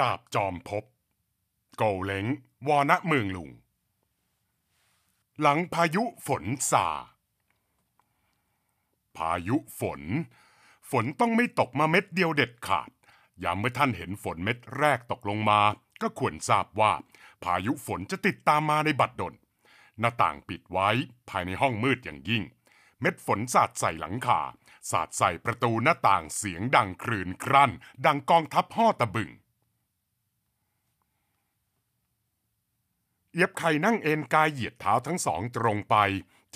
ดาบจอมพบโกเล้งวอนะเมืองลุง หลังพายุฝนสา พายุฝน ฝนต้องไม่ตกมาเม็ดเดียวเด็ดขาด ยามเมื่อท่านเห็นฝนเม็ดแรกตกลงมา ก็ควรทราบว่า พายุฝนจะติดตามมาในบัดดล หน้าต่างปิดไว้ภายในห้องมืดอย่างยิ่ง เม็ดฝนสาดใส่หลังคา สาดใส่ประตูหน้าต่างเสียง ดังครืนครั่นดังกองทัพห่อตะบึงเย็บไข่นั่งเอนกายเหยียดเท้าทั้งสองตรงไป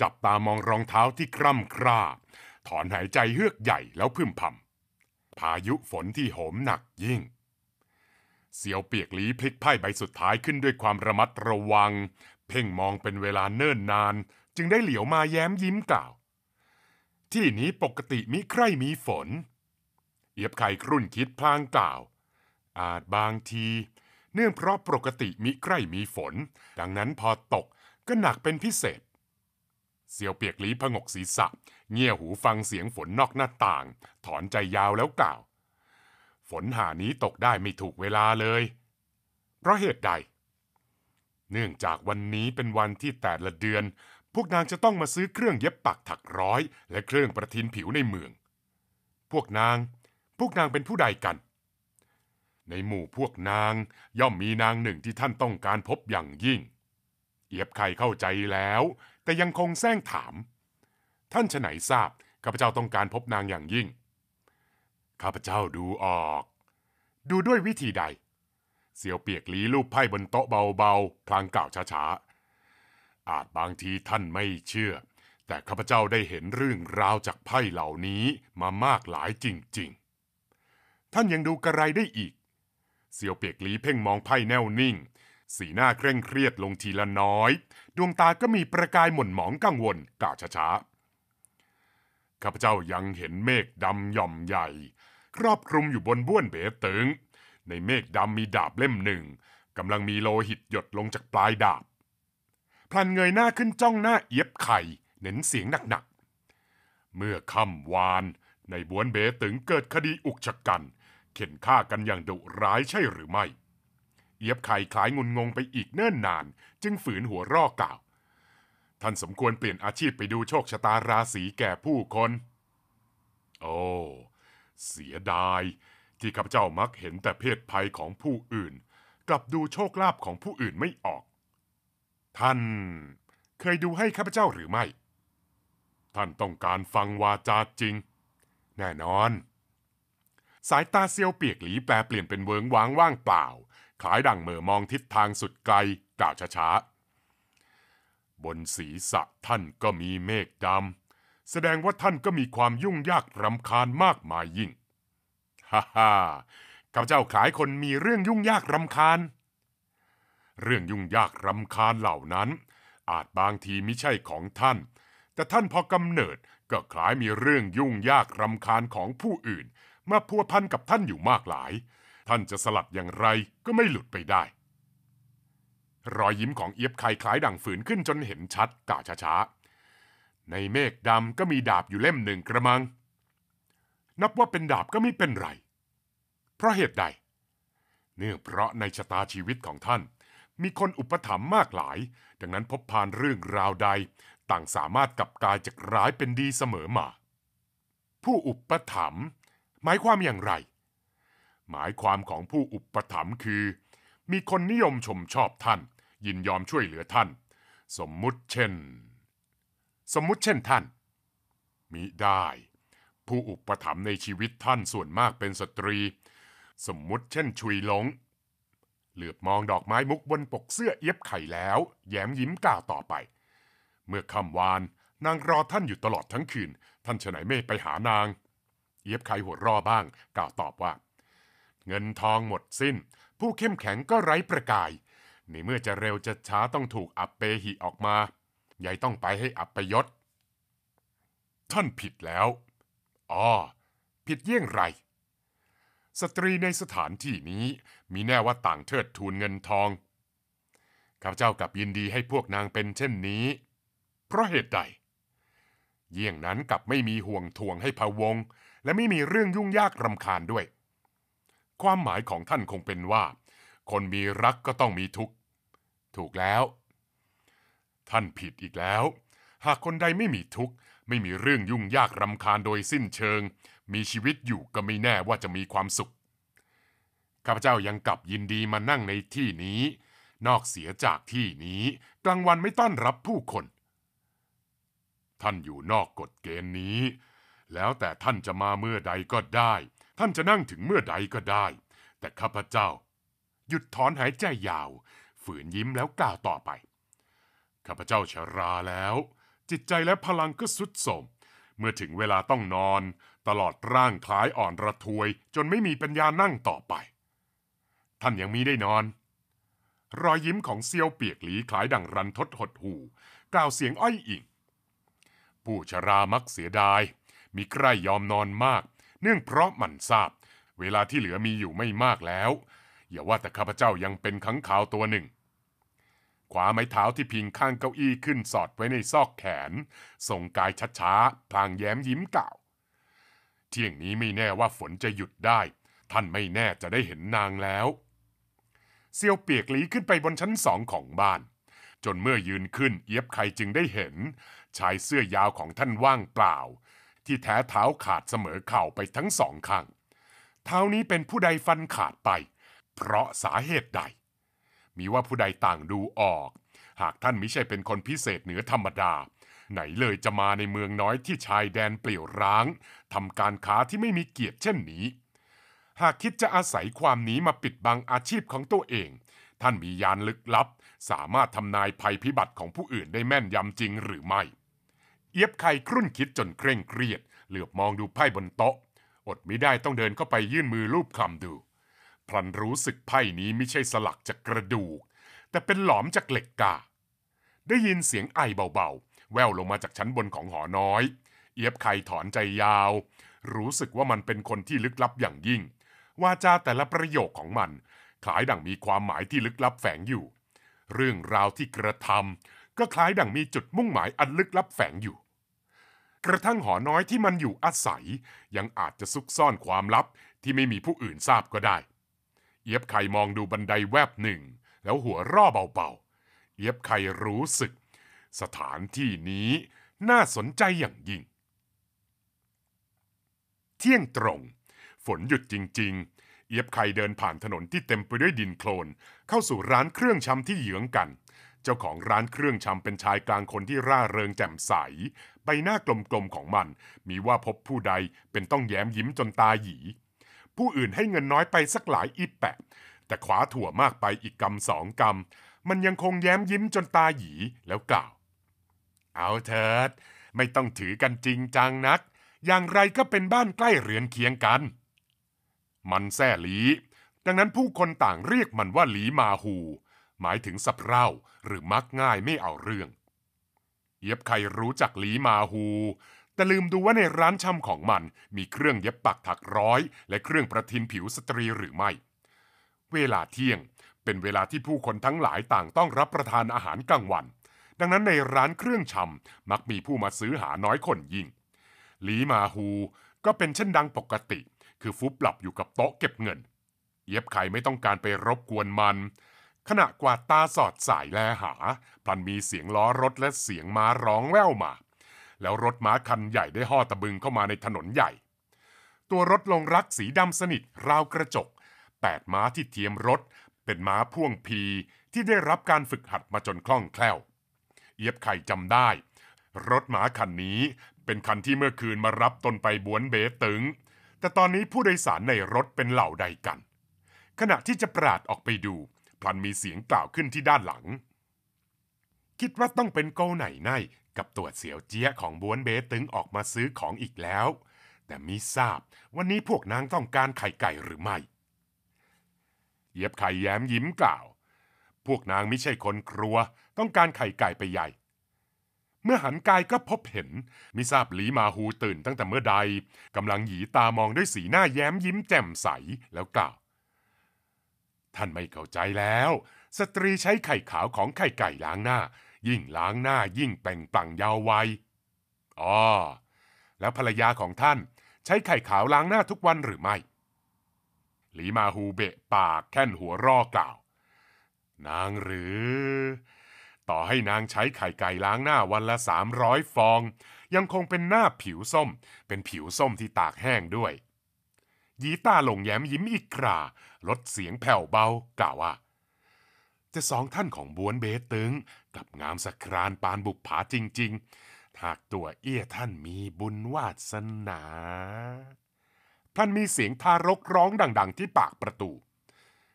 จับตามองรองเท้าที่คร่ำคร่าถอนหายใจเฮือกใหญ่แล้วพึมพำพายุฝนที่โหมหนักยิ่ง เสียวเปียกหลีพลิกไพ่ใบสุดท้ายขึ้นด้วยความระมัดระวัง เพ่งมองเป็นเวลาเนิ่นนาน จึงได้เหลียวมาแย้มยิ้มกล่าว ที่นี้ปกติมิใครมีฝนเอียบไข่ครุ่นคิดพลางกล่าว อาจบางทีเนื่องเพราะปกติมิใกล้มีฝน ดังนั้นพอตกก็หนักเป็นพิเศษ เสี่ยวเปียกหลีผงกศีรษะ เงี่ยหูฟังเสียงฝนนอกหน้าต่าง ถอนใจยาวแล้วกล่าว ฝนหานี้ตกได้ไม่ถูกเวลาเลย เพราะเหตุใด เนื่องจากวันนี้เป็นวันที่แต่ละเดือน พวกนางจะต้องมาซื้อเครื่องเย็บปักถักร้อย และเครื่องประทินผิวในเมือง พวกนางพวกนางเป็นผู้ใดกันในหมู่พวกนางย่อมมีนางหนึ่งที่ท่านต้องการพบอย่างยิ่ง เอียบไข่เข้าใจแล้วแต่ยังคงแซงถาม ท่านฉไหนทราบ ข้าพเจ้าต้องการพบนางอย่างยิ่งข้าพเจ้าดูออก ดูด้วยวิธีใด เสี่ยวเปียกลีลูปไพ่บนโต๊ะเบาๆพลางกล่าวช้าๆ อาจบางทีท่านไม่เชื่อ แต่ข้าพเจ้าได้เห็นเรื่องราวจากไพ่เหล่านี้มามากหลายจริงๆ ท่านยังดูกระไรได้อีกเสี่ยวเปียกหลีเพ่งมองไพ่แน่วนิ่ง สีหน้าเคร่งเครียดลงทีละน้อย ดวงตาก็มีประกายหม่นหมองกังวลกล่าวช้าๆ ข้าพเจ้ายังเห็นเมฆดำย่อมใหญ่ ครอบคลุมอยู่บนบ้วนเบตึงในเมฆดำมีดาบเล่มหนึ่งกำลังมีโลหิตหยดลงจากปลายดาบพลันเงยหน้าขึ้นจ้องหน้าเอียบไข่เน้นเสียงหนักๆเมื่อค่ำวานในบ้วนเบตึงเกิดคดีอุกชะกันเข็นฆ่ากันอย่างดุร้ายใช่หรือไม่ เอียบไข่ขายงุนงงไปอีกเนิ่นนานจึงฝืนหัวรอกกล่าว ท่านสมควรเปลี่ยนอาชีพไปดูโชคชะตาราศีแก่ผู้คน โอ้เสียดายที่ข้าพเจ้ามักเห็นแต่เพศภัยของผู้อื่น กลับดูโชคลาภของผู้อื่นไม่ออก ท่านเคยดูให้ข้าพเจ้าหรือไม่ ท่านต้องการฟังวาจาจริง แน่นอนสายตาเซียวเปียกหลีแปลเปลี่ยนเป็นเวิงว้างว่างเปล่าคล้ายดั่งเมื่อมองทิศทางสุดไกลกล่าวช้าๆ บนศีรษะท่านก็มีเมฆดำแสดงว่าท่านก็มีความยุ่งยากรำคาญมากมายยิ่ง ฮ่าฮ่าข้าเจ้าขายคนมีเรื่องยุ่งยากรำคาญ เรื่องยุ่งยากรำคาญเหล่านั้น อาจบางทีไม่ใช่ของท่าน แต่ท่านพอกำเนิดก็คล้ายมีเรื่องยุ่งยากรำคาญของผู้อื่นมาพัวพันกับท่านอยู่มากหลาย ท่านจะสลัดอย่างไรก็ไม่หลุดไปได้ รอยยิ้มของเอียบไข่คล้ายดังฝืนขึ้นจนเห็นชัดกล่าวช้าๆ ในเมฆดำก็มีดาบอยู่เล่มหนึ่งกระมัง นับว่าเป็นดาบก็ไม่เป็นไร เพราะเหตุใด เนื่องเพราะในชะตาชีวิตของท่าน มีคนอุปถัมภ์มากหลาย ดังนั้นพบพานเรื่องราวใด ต่างสามารถกลับกลายจากร้ายเป็นดีเสมอมา ผู้อุปถัมภ์หมายความอย่างไร หมายความของผู้อุปถัมภ์คือ มีคนนิยมชมชอบท่าน ยินยอมช่วยเหลือท่าน สมมุติเช่น สมมุติเช่นท่าน มิได้ ผู้อุปถัมภ์ในชีวิตท่านส่วนมากเป็นสตรี สมมุติเช่นชุยหลงเหลือบมองดอกไม้มุกบนปกเสื้อเย็บไข่แล้ว แย้มยิ้มกล่าวต่อไป เมื่อค่ำวานนางรอท่านอยู่ตลอดทั้งคืนท่านฉไหนไม่ไปหานางเย็บใครหัวรอบ้าง กล่าวตอบว่า เงินทองหมดสิน้น ผู้เข้มแข็งก็ไร้ประกาย ในเมื่อจะเร็วจะช้าต้องถูกอับเปหิออกมายญยต้องไปให้อับปยศ ท่านผิดแล้วอ๋อผิดเยี่ยงไร สตรีในสถานที่นี้มีแน่ว่าต่างเทิดทูนเงินทอง ข้าพเจ้ากับยินดีให้พวกนางเป็นเช่นนี้ เพราะเหตุใด เยี่ยงนั้นกับไม่มีห่วงทวงให้พะวงและไม่มีเรื่องยุ่งยากรำคาญด้วย ความหมายของท่านคงเป็นว่า คนมีรักก็ต้องมีทุกข์ ถูกแล้ว ท่านผิดอีกแล้ว หากคนใดไม่มีทุกข์ ไม่มีเรื่องยุ่งยากรำคาญโดยสิ้นเชิง มีชีวิตอยู่ก็ไม่แน่ว่าจะมีความสุขข้าพเจ้ายังกลับยินดีมานั่งในที่นี้ นอกเสียจากที่นี้กลางวันไม่ต้อนรับผู้คน ท่านอยู่นอกกฎเกณฑ์นี้แล้วแต่ท่านจะมาเมื่อใดก็ได้ ท่านจะนั่งถึงเมื่อใดก็ได้ แต่ข้าพเจ้า หยุดถอนหายใจยาว ฝืนยิ้มแล้วกล่าวต่อไป ข้าพเจ้าชราแล้ว จิตใจและพลังก็สุดสม เมื่อถึงเวลาต้องนอน ตลอดร่างคล้ายอ่อนระทวย จนไม่มีปัญญานั่งต่อไป ท่านยังมีได้นอน รอยยิ้มของเซียวเปียกหลี คล้ายดังรันทดหดหูกล่าวเสียงอ้อยอิงผู้ชรามักเสียดายมิใกรยอมนอนมาก เนื่องเพราะมันทราบ เวลาที่เหลือมีอยู่ไม่มากแล้ว อย่าว่าแต่ข้าพเจ้ายังเป็นขังขาวตัวหนึ่งขวาไม้เท้าที่พิงข้างเก้าอี้ขึ้นสอดไว้ในซอกแขน ส่งกายช้าๆพลางแย้มยิ้มกล่าว เที่ยงนี้ไม่แน่ว่าฝนจะหยุดได้ ท่านไม่แน่จะได้เห็นนางแล้ว เซียวเปียกลีขึ้นไปบนชั้นสองของบ้าน จนเมื่อยืนขึ้นเอียบใครจึงได้เห็นชายเสื้อยาวของท่านว่างเปล่าที่แท้เท้าขาดเสมอเข่าไปทั้งสองข้างเท้านี้เป็นผู้ใดฟันขาดไป เพราะสาเหตุใด มีว่าผู้ใดต่างดูออก หากท่านไม่ใช่เป็นคนพิเศษเหนือธรรมดา ไหนเลยจะมาในเมืองน้อยที่ชายแดนเปลี่ยวร้างทำการค้าที่ไม่มีเกียรติเช่นนี้ หากคิดจะอาศัยความนี้มาปิดบังอาชีพของตัวเอง ท่านมียานลึกลับ สามารถทำนายภัยพิบัติของผู้อื่นได้แม่นยำจริงหรือไม่เอียบไข่ครุ่นคิดจนเคร่งเครียดเหลือบมองดูไพ่บนโต๊ะ อดไม่ได้ต้องเดินเข้าไปยื่นมือลูบคลำดูพลันรู้สึกไพ่นี้ไม่ใช่สลักจากกระดูกแต่เป็นหลอมจากเหล็กกาได้ยินเสียงไอเบาๆแววลงมาจากชั้นบนของหอน้อย เอียบไข่ถอนใจยาว รู้สึกว่ามันเป็นคนที่ลึกลับอย่างยิ่งวาจาแต่ละประโยคของมันคล้ายดั่งมีความหมายที่ลึกลับแฝงอยู่ เรื่องราวที่กระทำก็คล้ายดั่งมีจุดมุ่งหมายอันลึกลับแฝงอยู่กระทั่งหอน้อยที่มันอยู่อาศัยยังอาจจะซุกซ่อนความลับที่ไม่มีผู้อื่นทราบก็ได้ เอียบไข่มองดูบันไดแวบหนึ่ง แล้วหัวร่อเบาๆ เอียบไข่รู้สึก สถานที่นี้น่าสนใจอย่างยิ่ง เที่ยงตรงฝนหยุดจริงๆ เอียบไข่เดินผ่านถนนที่เต็มไปด้วยดินโคลนเข้าสู่ร้านเครื่องชำที่เหยืองกัน เจ้าของร้านเครื่องชำเป็นชายกลางคนที่ร่าเริงแจ่มใสใบหน้ากลมๆของมันมีว่าพบผู้ใดเป็นต้องแย้มยิ้มจนตาหยีผู้อื่นให้เงินน้อยไปสักหลายอีแปะ แต่ขวาถั่วมากไปอีกกำสองกำมันยังคงแย้มยิ้มจนตาหยีแล้วกล่าว เอาเถิดไม่ต้องถือกันจริงจังนัก อย่างไรก็เป็นบ้านใกล้เรือนเคียงกัน มันแซ่หลี ดังนั้นผู้คนต่างเรียกมันว่าหลีมาหูหมายถึงสับเร่าหรือมักง่ายไม่เอาเรื่องเย็บใครรู้จักหลีมาฮู แต่ลืมดูว่าในร้านชำของมัน มีเครื่องเย็บปักถักร้อย และเครื่องประทินผิวสตรีหรือไม่ เวลาเที่ยงเป็นเวลาที่ผู้คนทั้งหลายต่างต้องรับประทานอาหารกลางวัน ดังนั้นในร้านเครื่องชำมักมีผู้มาซื้อหาน้อยคนยิ่ง หลีมาฮูก็เป็นเช่นดังปกติ คือฟุบหลับอยู่กับโต๊ะเก็บเงิน เย็บไขไม่ต้องการไปรบกวนมันขณะกวาดตาสอดสายแลหาพลันมีเสียงล้อรถและเสียงม้าร้องแว่วมา แล้วรถม้าคันใหญ่ได้ห่อตะบึงเข้ามาในถนนใหญ่ ตัวรถลงรักสีดำสนิทราวกระจก แปดม้าที่เทียมรถ เป็นม้าพ่วงพีที่ได้รับการฝึกหัดมาจนคล่องแคล่วเยียบไข่จำได้ รถม้าคันนี้เป็นคันที่เมื่อคืนมารับตนไปบวนเบตึงแต่ตอนนี้ผู้โดยสารในรถเป็นเหล่าใดกัน ขณะที่จะปราดออกไปดูพลันมีเสียงกล่าวขึ้นที่ด้านหลัง คิดว่าต้องเป็นโกไหนไนกับตัวเสียวเจี้ยของบ้วนเบตึงออกมาซื้อของอีกแล้ว แต่มิทราบวันนี้พวกนางต้องการไข่ไก่หรือไม่เย็บไข่แย้มยิ้มกล่าว พวกนางไม่ใช่คนครัวต้องการไข่ไก่ไปใหญ่ เมื่อหันกายก็พบเห็นมิทราบหลีมาฮูตื่นตั้งแต่เมื่อใดกำลังหยีตามองด้วยสีหน้าแย้มยิ้มแจ่มใสแล้วกล่าวท่านไม่เข้าใจแล้ว สตรีใช้ไข่ขาวของไข่ไก่ล้างหน้า ยิ่งล้างหน้ายิ่งแป่งปังยาววัยอ๋อแล้วภรรยาของท่านใช้ไข่ขาวล้างหน้าทุกวันหรือไม่หลีมาฮูเบะปากแค่นหัวรอกล่าว นางหรือ ต่อให้นางใช้ไข่ไก่ล้างหน้าวันละสามร้อยฟอง ยังคงเป็นหน้าผิวส้มเป็นผิวส้มที่ตากแห้งด้วยยีต้าหลงแย้มยิ้มอีกคราลดเสียงแผ่วเบากล่าวว่า จะสองท่านของบวนเบตึงกับงามสครานปานบุกผาจริงๆหากตัวเอี้ยท่านมีบุญวาสนาท่านมีเสียงทารกร้องดังๆที่ปากประตู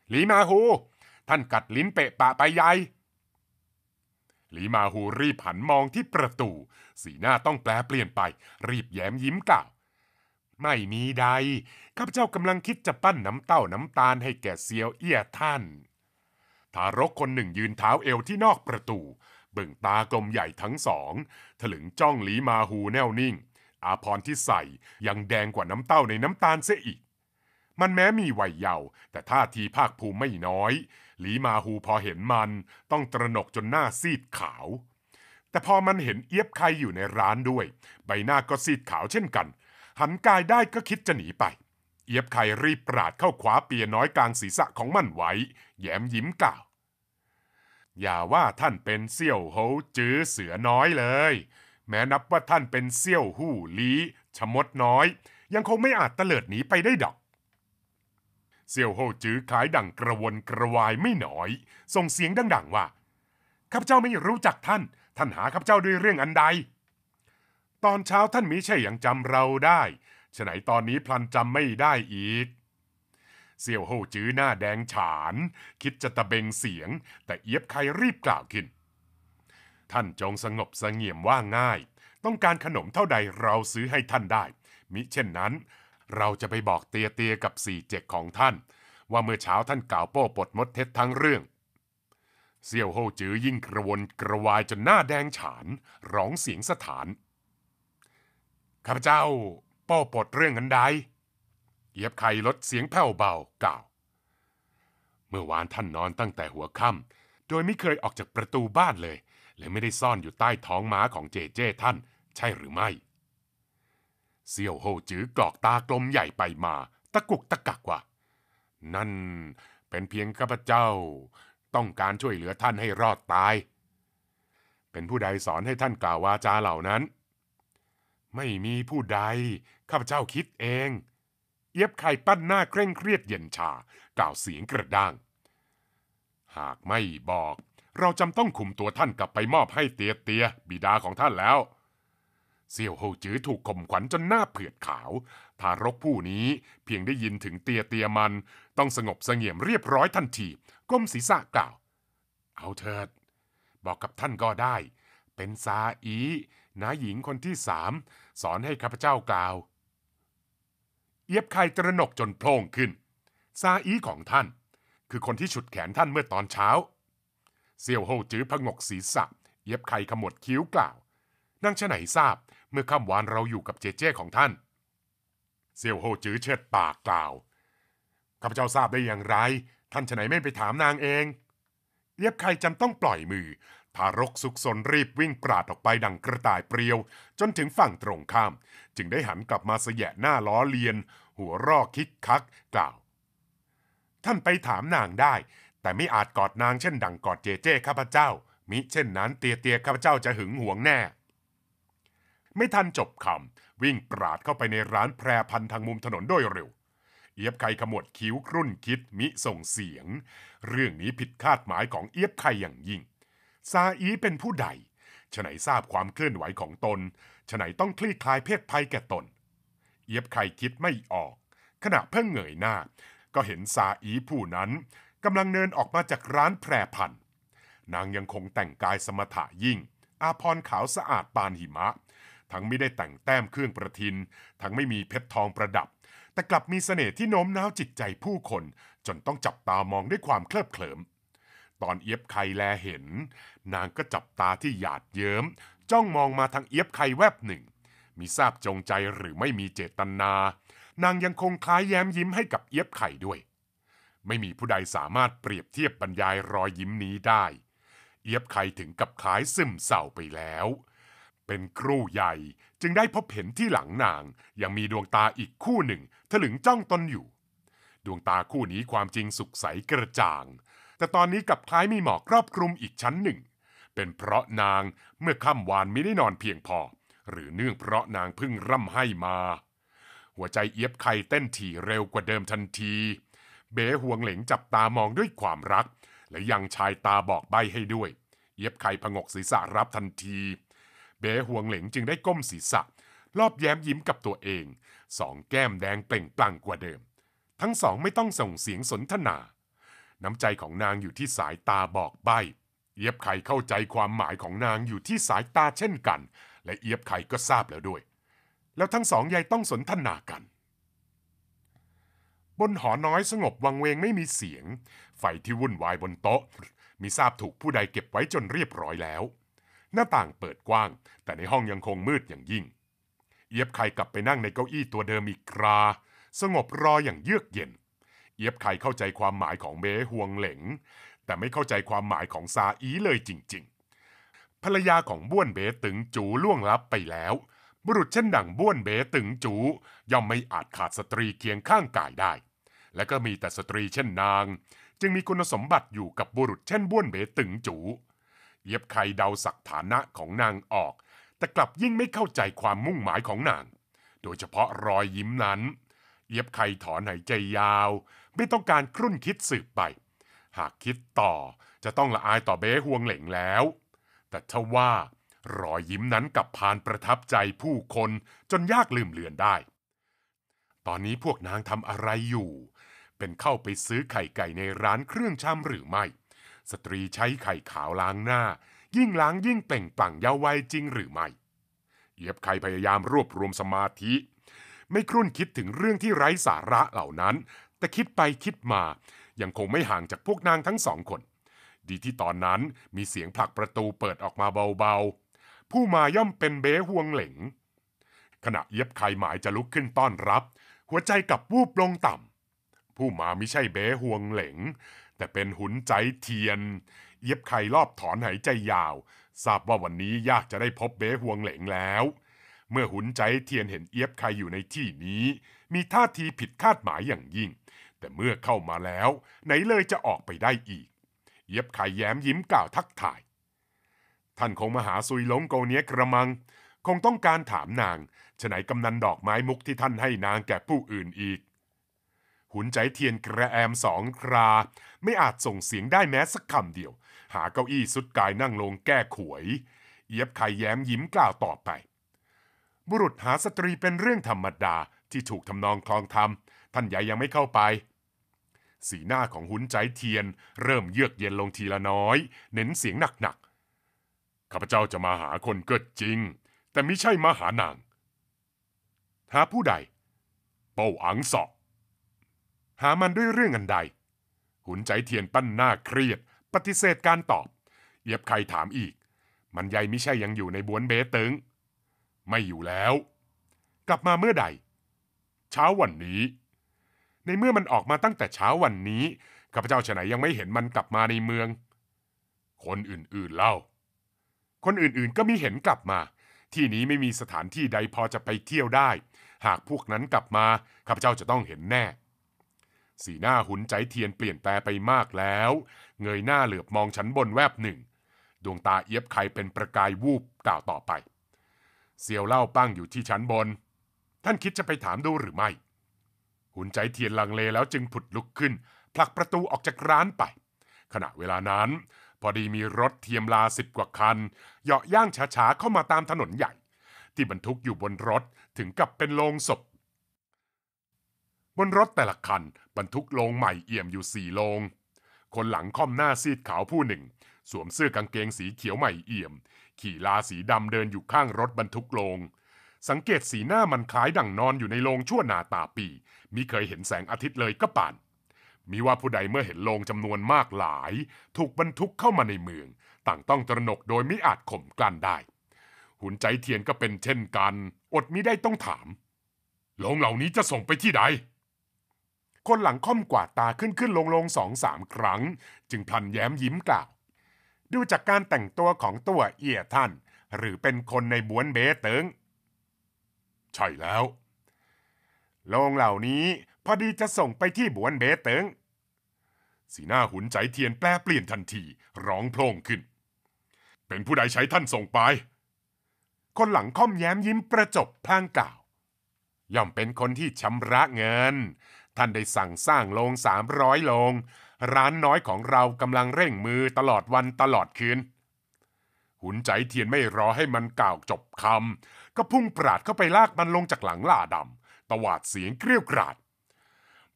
หลีมาฮูท่านกัดลิ้นเปะปะไปใหญ่หลีมาฮูรีบหันมองที่ประตูสีหน้าต้องแปลเปลี่ยนไปรีบแย้มยิ้มกล่าวไม่มีใดข้าพเจ้ากำลังคิดจะปั้นน้ำเต้าน้ำตาลให้แก่เซียวเอี้ยท่าน ทารกคนหนึ่งยืนเท้าเอวที่นอกประตูเบิ่งตากลมใหญ่ทั้งสอง ถลึงจ้องหลีมาหูแน่วนิ่ง อาพรที่ใส่ยังแดงกว่าน้ำเต้าในน้ำตาลเสียอีก มันแม้มีวัยเยาว์แต่ท่าทีภาคภูมิไม่น้อย หลีมาหูพอเห็นมันต้องตระหนกจนหน้าซีดขาว แต่พอมันเห็นเอียบใครอยู่ในร้านด้วย ใบหน้าก็ซีดขาวเช่นกันหันกายได้ก็คิดจะหนีไปเอียบไข่รีบปราดเข้าขวาเปียน้อยกลางศีรษะของมันไว้ แย้มยิ้มกล่าว อย่าว่าท่านเป็นเซี่ยวโฮจื้อเสือน้อยเลย แม้นับว่าท่านเป็นเซี่ยวหู้ลีชมดน้อย ยังคงไม่อาจเตลิดหนีไปได้ดอกเซี่ยวโฮจื้อขายดังกระวนกระวายไม่หน้อย ส่งเสียงดังๆว่า ข้าพเจ้าไม่รู้จักท่าน ท่านหาข้าพเจ้าด้วยเรื่องอันใดตอนเช้าท่านมิใช่ยังจำเราได้ ฉะไหนตอนนี้พลันจำไม่ได้อีกเซี่ยวโฮจื้อหน้าแดงฉาน คิดจะตะเบงเสียงแต่เอียบใครรีบกล่าวขึ้นท่านจงสงบสงเงียมว่าง่าย ต้องการขนมเท่าใดเราซื้อให้ท่านได้ มิเช่นนั้น เราจะไปบอกเตียเตียกับสี่เจกของท่าน ว่าเมื่อเช้าท่านกล่าวโป้ปดมดเท็จทั้งเรื่องเซี่ยวโฮจื้อยิ่งกระวนกระวายจนหน้าแดงฉาน ร้องเสียงสถานข้าพเจ้าป้อปลดเรื่องอันใดเยียบไข่ลดเสียงแผ่วเบากล่าว เมื่อวานท่านนอนตั้งแต่หัวค่ำโดยไม่เคยออกจากประตูบ้านเลย และไม่ได้ซ่อนอยู่ใต้ท้องม้าของเจเจท่าน ใช่หรือไม่เซี่ยวโฮจื้อกรอกตากลมใหญ่ไปมา ตะกุกตะกักว่า นั่นเป็นเพียงข้าพเจ้า ต้องการช่วยเหลือท่านให้รอดตาย เป็นผู้ใดสอนให้ท่านกล่าววาจาเหล่านั้นไม่มีผู้ใด ข้าพเจ้าคิดเอง เย็บไข่ปั้นหน้าเคร่งเครียดเย็นชากล่าวเสียงกระด้าง หากไม่บอก เราจำต้องขุมตัวท่านกลับไปมอบให้เตียเตียบิดาของท่านแล้วเซียวโฮจือถูกข่มขวัญจนหน้าเผือดขาวทารกผู้นี้เพียงได้ยินถึงเตียเตียมัน ต้องสงบเสงี่ยมเรียบร้อยทันทีก้มศีรษะกล่าว เอาเถิด บอกกับท่านก็ได้ เป็นซาอีน้าหญิงคนที่สามสอนให้ข้าพเจ้ากล่าวเอียบไข่ตระหนกจนโพล่งขึ้นซาอี้ของท่าน คือคนที่ฉุดแขนท่านเมื่อตอนเช้าเซียวโฮจื้อพงกศีรษะเย็ยบไข่ขมวดคิ้วกล่าวนางชไหนทราบเมื่อค่ำวานเราอยู่กับเจเจ้ของท่านเซียวโฮจื้อเชิดปากกล่าวข้าพเจ้าทราบได้อย่างไร ท่านชไหนไม่ไปถามนางเองเย็บไข่จำต้องปล่อยมือารกสุกสนรีบวิ่งปราดออกไปดังกระต่ายเปรียว จนถึงฝั่งตรงข้าม จึงได้หันกลับมาเสยะหน้าล้อเลียน หัวรอกคิกคัก กล่าว ท่านไปถามนางได้ แต่ไม่อาจกอดนางเช่นดังกอดเจเจ้ข้าพเจ้ามิเช่นนั้นเตียเตียข้าพเจ้าจะหึงหวงแน่ ไม่ทันจบคำวิ่งปราดเข้าไปในร้านแพรพันทางมุมถนนด้วยเร็ว เอียบไข่ขมวดคิ้วครุ่นคิดมิส่งเสียง เรื่องนี้ผิดคาดหมายของเอียบไข่อย่างยิ่งซาอีเป็นผู้ใด ฉไหนทราบความเคลื่อนไหวของตน ฉไหนต้องคลี่คลายเพศภัยแก่ตนเอียบใครคิดไม่ออก ขณะเพิ่งเงยหน้า ก็เห็นซาอีผู้นั้นกำลังเดินออกมาจากร้านแพรพันนางยังคงแต่งกายสมถะยิ่ง อาพรขาวสะอาดปานหิมะ ทั้งไม่ได้แต่งแต้มเครื่องประทิน ทั้งไม่มีเพชรทองประดับ แต่กลับมีเสน่ห์ที่โน้มน้าวจิตใจผู้คน จนต้องจับตามองด้วยความเคลิบเคลิมตอนเอียบไคแลเห็น นางก็จับตาที่หยาดเยิ้มจ้องมองมาทางเอียบไคแวบหนึ่ง มีทราบจงใจหรือไม่มีเจตนา นางยังคงคล้ายแย้มยิ้มให้กับเอียบไข่ด้วย ไม่มีผู้ใดสามารถเปรียบเทียบบรรยายรอยยิ้มนี้ได้เอียบไข่ถึงกับคล้ายซึมเศร้าไปแล้ว เป็นครู่ใหญ่จึงได้พบเห็นที่หลังนาง ยังมีดวงตาอีกคู่หนึ่งถลึงจ้องตนอยู่ ดวงตาคู่นี้ความจริงสุขใสกระจ่างแต่ตอนนี้กลับคล้ายมีหมอกครอบคลุมอีกชั้นหนึ่ง เป็นเพราะนางเมื่อค่ำวานไม่ได้นอนเพียงพอ หรือเนื่องเพราะนางพึ่งร่ำให้มา หัวใจเอียบไข่เต้นถี่เร็วกว่าเดิมทันที เบ๋ห่วงเหลงจับตามองด้วยความรัก และยังชายตาบอกใบให้ด้วยเอียบไข่ผงกศีรษะรับทันที เบ๋ห่วงเหลงจึงได้ก้มศีรษะ รอบแย้มยิ้มกับตัวเอง สองแก้มแดงเปล่งปลั่งกว่าเดิม ทั้งสองไม่ต้องส่งเสียงสนทนาน้ำใจของนางอยู่ที่สายตาบอกใบเอียบไข่เข้าใจความหมายของนางอยู่ที่สายตาเช่นกัน และเอียบไข่ก็ทราบแล้วด้วย แล้วทั้งสองยายต้องสนทนากัน บนหอน้อยสงบวังเวงไม่มีเสียง ไฟที่วุ่นวายบนโต๊ะ มีทราบถูกผู้ใดเก็บไว้จนเรียบร้อยแล้ว หน้าต่างเปิดกว้าง แต่ในห้องยังคงมืดอย่างยิ่งเอียบไข่กลับไปนั่งในเก้าอี้ตัวเดิมอีกครา สงบรออย่างเยือกเย็นเอียบไข่เข้าใจความหมายของเม้ฮวงเหลงแต่ไม่เข้าใจความหมายของซาอีเลยจริงๆ ภรรยาของบ้วนเบตึงจูล่วงลับไปแล้ว บุรุษเช่นดังบ้วนเบตึงจูย่อมไม่อาจขาดสตรีเคียงข้างกายได้ และก็มีแต่สตรีเช่นนาง จึงมีคุณสมบัติอยู่กับบุรุษเช่นบ้วนเบตึงจู เย็บไข่เดาสักฐานะของนางออก แต่กลับยิ่งไม่เข้าใจความมุ่งหมายของนาง โดยเฉพาะรอยยิ้มนั้น เย็บไข่ถอนหายใจยาวไม่ต้องการครุ่นคิดสืบไป หากคิดต่อจะต้องละอายต่อเบ้ห่วงเหล่งแล้ว แต่ทว่า รอยยิ้มนั้นกับพานประทับใจผู้คนจนยากลืมเลือนได้ ตอนนี้พวกนางทำอะไรอยู่ เป็นเข้าไปซื้อไข่ไก่ในร้านเครื่องชำหรือไม่ สตรีใช้ไข่ขาวล้างหน้า ยิ่งล้างยิ่ง เป่งปังเยาว์วัยจริงหรือไม่ เย็บไข่พยายามรวบรวมสมาธิ ไม่ครุ่นคิดถึงเรื่องที่ไร้สาระเหล่านั้นแต่คิดไปคิดมายังคงไม่ห่างจากพวกนางทั้งสองคน ดีที่ตอนนั้นมีเสียงผลักประตูเปิดออกมาเบาๆ ผู้มาย่อมเป็นเบ้ห่วงเหลง ขณะเย็บไขหมายจะลุกขึ้นต้อนรับ หัวใจกับวูบลงต่ำ ผู้มาไม่ใช่เบ้ห่วงเหลงแต่เป็นหุนใจเทียน เย็บไขรอบถอนหายใจยาวทราบว่าวันนี้ยากจะได้พบเบ้ห่วงเหลงแล้ว เมื่อหุนใจเทียนเห็นเย็บใครอยู่ในที่นี้ มีท่าทีผิดคาดหมายอย่างยิ่งแต่เมื่อเข้ามาแล้ว ไหนเลยจะออกไปได้อีกเย็บไข่แย้มยิ้มกล่าวทักทายท่านคงมาหาซุยหลงโกเนียกระมัง คงต้องการถามนางฉไหนกำนันดอกไม้มุกที่ท่านให้นางแก่ผู้อื่นอีก หุนใจเทียนกระแอมสองคราไม่อาจส่งเสียงได้แม้สักคำเดียว หาเก้าอี้สุดกายนั่งลงแก้ขวยเย็บไข่แย้มยิ้มกล่าวต่อไป บุรุษหาสตรีเป็นเรื่องธรรมดาที่ถูกทำนองคลองทำท่านใหญ่ยังไม่เข้าไป สีหน้าของหุนใจเทียน เริ่มเยือกเย็นลงทีละน้อย เน้นเสียงหนักๆ ข้าพเจ้าจะมาหาคนเกิดจริง แต่ไม่ใช่มาหานางหาผู้ใด เป้าอังสาะหามันด้วยเรื่องอันใด หุนใจเทียนปั้นหน้า เครียด ปฏิเสธการตอบ เยียบใครถามอีก มันใหญ่ไม่ใช่ยังอยู่ในบวนเบตึงไม่อยู่แล้ว กลับมาเมื่อใด เช้าวันนี้ในเมื่อมันออกมาตั้งแต่เช้าวันนี้ข้าพเจ้าฉไหนยังไม่เห็นมันกลับมาในเมือง คนอื่นๆเล่า คนอื่นๆก็มีเห็นกลับมา ที่นี้ไม่มีสถานที่ใดพอจะไปเที่ยวได้ หากพวกนั้นกลับมาข้าพเจ้าจะต้องเห็นแน่ สีหน้าหุนใจเทียนเปลี่ยนแปลไปมากแล้ว เงยหน้าเหลือบมองชั้นบนแวบหนึ่งดวงตาเอียบไขเป็นประกายวูบกล่าวต่อไปเซียวเล่าปั้งอยู่ที่ชั้นบน ท่านคิดจะไปถามดูหรือไมุ่นใจเทียนลังเลแล้วจึงผุดลุกขึ้นผลักประตูออกจากร้านไป ขณะเวลานั้น พอดีมีรถเทียมลาสิบกว่าคันเหาะย่างช้าๆ เข้ามาตามถนนใหญ่ ที่บรรทุกอยู่บนรถถึงกับเป็นโลงศพ บนรถแต่ละคันบรรทุกโลงใหม่เอี่ยมอยู่สี่โลง คนหลังค่อมหน้าซีดขาวผู้หนึ่ง สวมเสื้อกางเกงสีเขียวใหม่เอี่ยม ขี่ลาสีดำเดินอยู่ข้างรถบรรทุกโลงสังเกตสีหน้ามันคล้ายดั่งนอนอยู่ในโรงชั่วนาตาปีมิเคยเห็นแสงอาทิตย์เลยก็ป่านมิว่าผู้ใดเมื่อเห็นโรงจำนวนมากหลาย ถูกบรรทุกเข้ามาในเมือง ต่างต้องตระหนกโดยไม่อาจข่มกลั้นได้ หุนใจเทียนก็เป็นเช่นกัน อดมิได้ต้องถาม โรงเหล่านี้จะส่งไปที่ใด คนหลังค่อมกวาดตาขึ้นขึ้นลงลงสองสามครั้ง จึงพลันแย้มยิ้มกล่าว ดูจากการแต่งตัวของตัวเอียท่าน หรือเป็นคนในบวนเบเติงช่แล้วโลงเหล่านี้พอดีจะส่งไปที่บวนเบเติงสีหน้าหุนใจเทียนแปลเปลี่ยนทันทีร้องโพล่งขึ้น เป็นผู้ใดใช้ท่านส่งไป คนหลังค่อมแย้มยิ้มประจบพลางกล่าว ย่อมเป็นคนที่ชำระเงิน ท่านได้สั่งสร้างโลงสามร้อยโลงร้านน้อยของเรากำลังเร่งมือตลอดวันตลอดคืน หุนใจเทียนไม่รอให้มันกล่าวจบคำก็พุ่งปราดเข้าไปลากมันลงจากหลังล่าดำตวาดเสียงเกรี้ยวกราด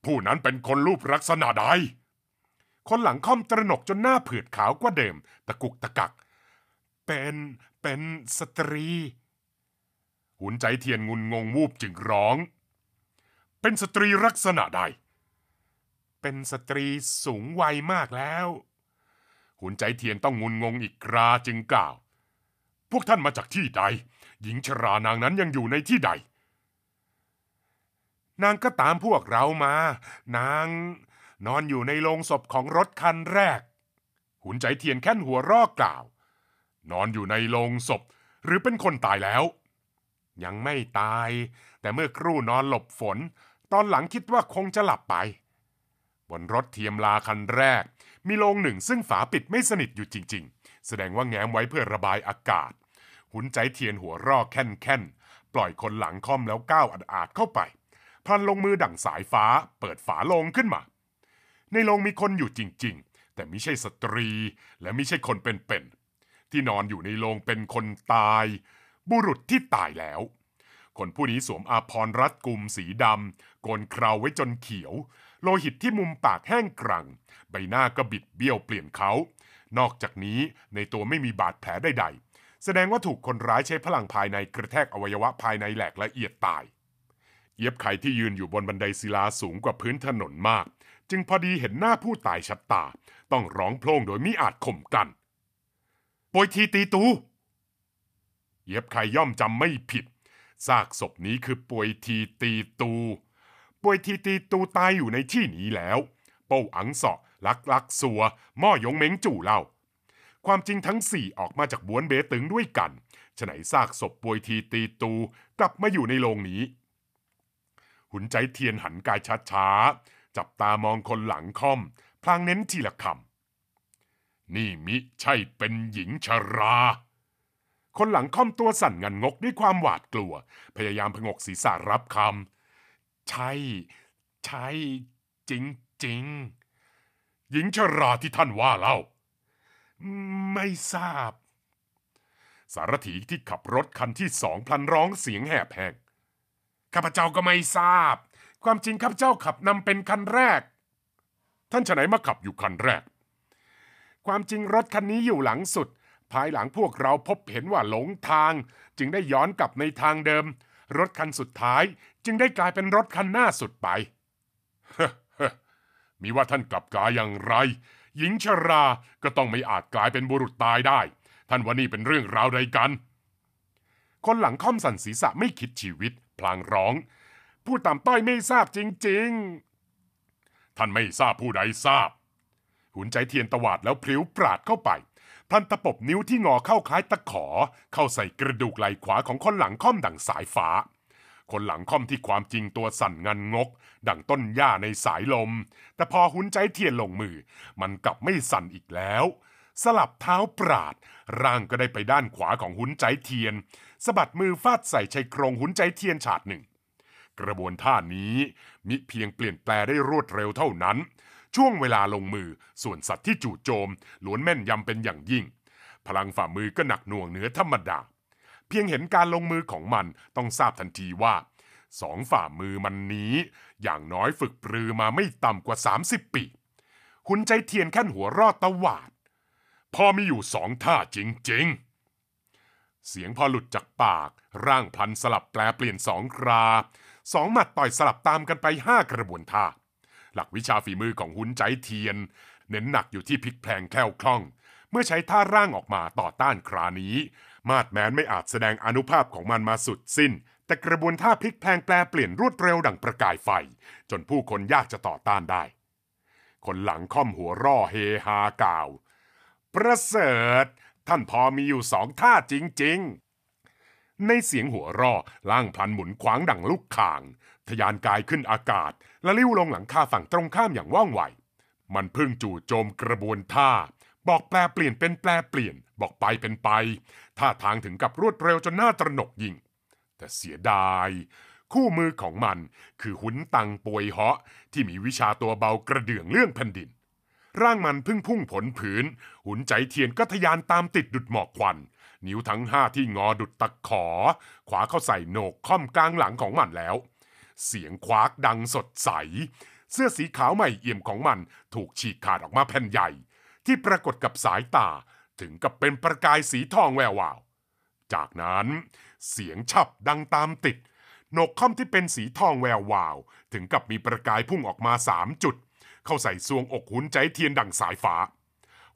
ผู้นั้นเป็นคนรูปลักษณะใด คนหลังค่อมตระหนกจนหน้าผืดขาวกว่าเดิมตะกุกตะกัก เป็นเป็นสตรี หุนใจเทียนงุนงงวูบจึงร้อง เป็นสตรีลักษณะใด เป็นสตรีสูงวัยมากแล้ว หุนใจเทียนต้องงุนงงอีกคราจึงกล่าวพวกท่านมาจากที่ใดหญิงชรานางนั้นยังอยู่ในที่ใด นางก็ตามพวกเรามา นาง นอนอยู่ในโรงศพของรถคันแรก หุนใจเทียนแค้นหัวรอกกล่าว นอนอยู่ในโรงศพ หรือเป็นคนตายแล้ว ยังไม่ตาย แต่เมื่อครู่นอนหลบฝน ตอนหลังคิดว่าคงจะหลับไป บนรถเทียมลาคันแรก มีโรงหนึ่งซึ่งฝาปิดไม่สนิทอยู่จริง ๆ แสดงว่าแง้มไว้เพื่อระบายอากาศหุนใจเทียนหัวรอกแค่นแค่นปล่อยคนหลังค่อมแล้วก้าวอัดอาดเข้าไปพลันลงมือดั่งสายฟ้าเปิดฝาลงขึ้นมา ในโลงมีคนอยู่จริงๆ แต่ไม่ใช่สตรีและไม่ใช่คนเป็นๆที่นอนอยู่ในโรงเป็นคนตาย บุรุษที่ตายแล้ว คนผู้นี้สวมอาภรณ์รัดกุมสีดำโกนเคราไว้จนเขียว โลหิตที่มุมปากแห้งกรัง ใบหน้าก็บิดเบี้ยวเปลี่ยนเขานอกจากนี้ในตัวไม่มีบาดแผลใดๆแสดงว่าถูกคนร้ายใช้พลังภายในกระแทกอวัยวะภายในแหลกละเอียดตาย เย็บไข่ที่ยืนอยู่บนบันไดศิลาสูงกว่าพื้นถนนมาก จึงพอดีเห็นหน้าผู้ตายชัดตา ต้องร้องโพลงโดยมิอาจข่มกันปวยทีตีตู เย็บไข่ย่อมจำไม่ผิดซากศพนี้คือปวยทีตีตูปวยทีตีตูตายอยู่ในที่นี้แล้วเป้าอังเสาะลักลักสัวม่อยงเม้งจู่เล่าความจริงทั้งสี่ออกมาจากบ้วนเบตึงด้วยกันฉไหนซากศพปวยทีตีตูกลับมาอยู่ในโรงนี้ หุนใจเทียนหันกายช้าๆจับตามองคนหลังค่อม พลางเน้นทีละคำ นี่มิใช่เป็นหญิงชรา คนหลังค่อมตัวสั่นงันงกด้วยความหวาดกลัว พยายามพงกศีรษะรับคำ ใช่ ใช่ จริงจริง หญิงชราที่ท่านว่าเล่าไม่ทราบ สารถีที่ขับรถคันที่สองพลันร้องเสียงแหบแหงข้าพเจ้าก็ไม่ทราบ ความจริงข้าพเจ้าขับนำเป็นคันแรก ท่านฉไหนมาขับอยู่คันแรก ความจริงรถคันนี้อยู่หลังสุด ภายหลังพวกเราพบเห็นว่าหลงทาง จึงได้ย้อนกลับในทางเดิม รถคันสุดท้าย จึงได้กลายเป็นรถคันหน้าสุดไปมีว่าท่านกลับกายอย่างไรหญิงชราก็ต้องไม่อาจกลายเป็นบุรุษตายได้ ท่านว่านี่เป็นเรื่องราวใดกัน คนหลังค่อมสันศีรษะไม่คิดชีวิต พลางร้อง ผู้ตามต้อยไม่ทราบจริง ๆท่านไม่ทราบผู้ใดทราบ หุนใจเทียนตวาดแล้วพลิ้วปราดเข้าไปพันตะปบนิ้วที่งอเข้าคล้ายตะขอ เข้าใส่กระดูกไหล่ขวาของคนหลังค่อมดังสายฟ้าคนหลังค่อมที่ความจริงตัวสั่นงันงก ดังต้นหญ้าในสายลม แต่พอหุนใจเทียนลงมือ มันกลับไม่สั่นอีกแล้ว สลับเท้าปราดร่างก็ได้ไปด้านขวาของหุนใจเทียนสะบัดมือฟาดใส่ชายโครงหุนใจเทียนฉาดหนึ่ง กระบวนท่านี้ มิเพียงเปลี่ยนแปลได้รวดเร็วเท่านั้น ช่วงเวลาลงมือ ส่วนสัตว์ที่จู่โจมล้วนแม่นยำเป็นอย่างยิ่ง พลังฝ่ามือก็หนักหน่วงเหนือธรรมดาพียงเห็นการลงมือของมันต้องทราบทันทีว่า สองฝ่ามือมันนี้ อย่างน้อยฝึกปรือมาไม่ต่ำกว่า 30ปี หุนใจเทียนขั้นหัวรอดตะหวาด พอมีอยู่สองท่าจริงๆ เสียงพอหลุดจากปากร่างพันสลับแปลเปลี่ยนสองครา สองหมัดต่อยสลับตามกันไปห้ากระบวนท่า หลักวิชาฝีมือของหุนใจเทียน เน้นหนักอยู่ที่พลิกแพลงแคล่วคล่อง เมื่อใช้ท่าร่างออกมาต่อต้านครานี้มาดแมนไม่อาจแสดงอนุภาพของมันมาสุดสิ้น แต่กระบวนท่าพลิกแพงแปลเปลี่ยนรวดเร็วดังประกายไฟ จนผู้คนยากจะต่อต้านได้ คนหลังค่อมหัวร่อเฮฮากล่าว ประเสริฐท่านพอมีอยู่สองท่าจริงๆ ในเสียงหัวร่อล่างพลันหมุนขวางดังลูกข่างทยานกายขึ้นอากาศ และลิ้วลงหลังคาฝั่งตรงข้ามอย่างว่องไว มันพึ่งจู่โจมกระบวนท่า บอกแปลเปลี่ยนเป็นแปลเปลี่ยนบอกไปเป็นไปท่าทางถึงกับรวดเร็วจนน่าตระหนกยิ่ง แต่เสียดาย คู่มือของมันคือหุนตังปวยเหาะ ที่มีวิชาตัวเบากระเดื่องเรื่องแผ่นดิน ร่างมันพึ่งพุ่งผลผืนหุนใจเทียนก็ทยานตามติดดุดหมอกควัน นิ้วทั้งห้าที่งอดุดตะขอ ขวาเข้าใส่โหนกค่อมกลางหลังของมันแล้ว เสียงควักดังสดใส เสื้อสีขาวใหม่เอี่ยมของมันถูกฉีกขาดออกมาแผ่นใหญ่ ที่ปรากฏกับสายตาถึงกับเป็นประกายสีทองแวววาว จากนั้น เสียงฉับดังตามติดนกค่อมที่เป็นสีทองแวววาว ถึงกับมีประกายพุ่งออกมาสามจุด เข้าใส่ซวงอกหุนใจเทียนดังสายฟ้า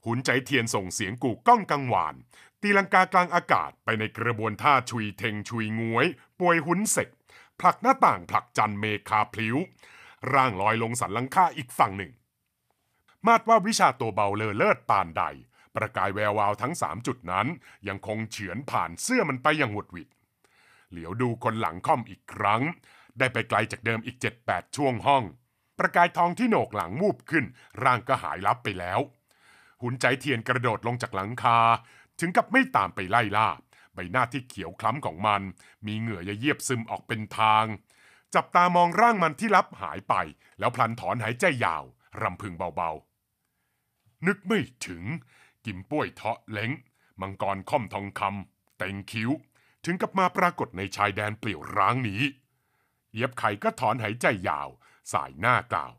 หุนใจเทียนส่งเสียงกูก้องกังวาน ตีลังกากลางอากาศไปในกระบวนท่าชุยเทงชุยงวย ป่วยหุนเสกผลักหน้าต่างผลักจันเมคาพลิ้วร่างลอยลงสันลังค่าอีกฝั่งหนึ่ง มาดว่าวิชาตัวเบาเลอเลิศปานใดประกายแวววาวทั้งสามจุดนั้น ยังคงเฉือนผ่านเสื้อมันไปอย่างหวุดหวิด เหลียวดูคนหลังค่อมอีกครั้ง ได้ไปไกลจากเดิมอีกเจ็ดแปดช่วงห้อง ประกายทองที่โหนกหลังมูบขึ้น ร่างก็หายลับไปแล้ว หุนใจเทียนกระโดดลงจากหลังคา ถึงกับไม่ตามไปไล่ล่า ใบหน้าที่เขียวคล้ำของมัน มีเหงื่อเยียบซึมออกเป็นทาง จับตามองร่างมันที่ลับหายไป แล้วพลันถอนหายใจยาวรำพึงเบาๆ นึกไม่ถึงกิมป้วยเทาะเล้งมังกรค่อมทองคำเต็งคิ้ว ถึงกับมาปรากฏในชายแดนเปลี่ยวร้างนี้เย็บไข่ก็ถอนหายใจยาว สายหน้ากล่าว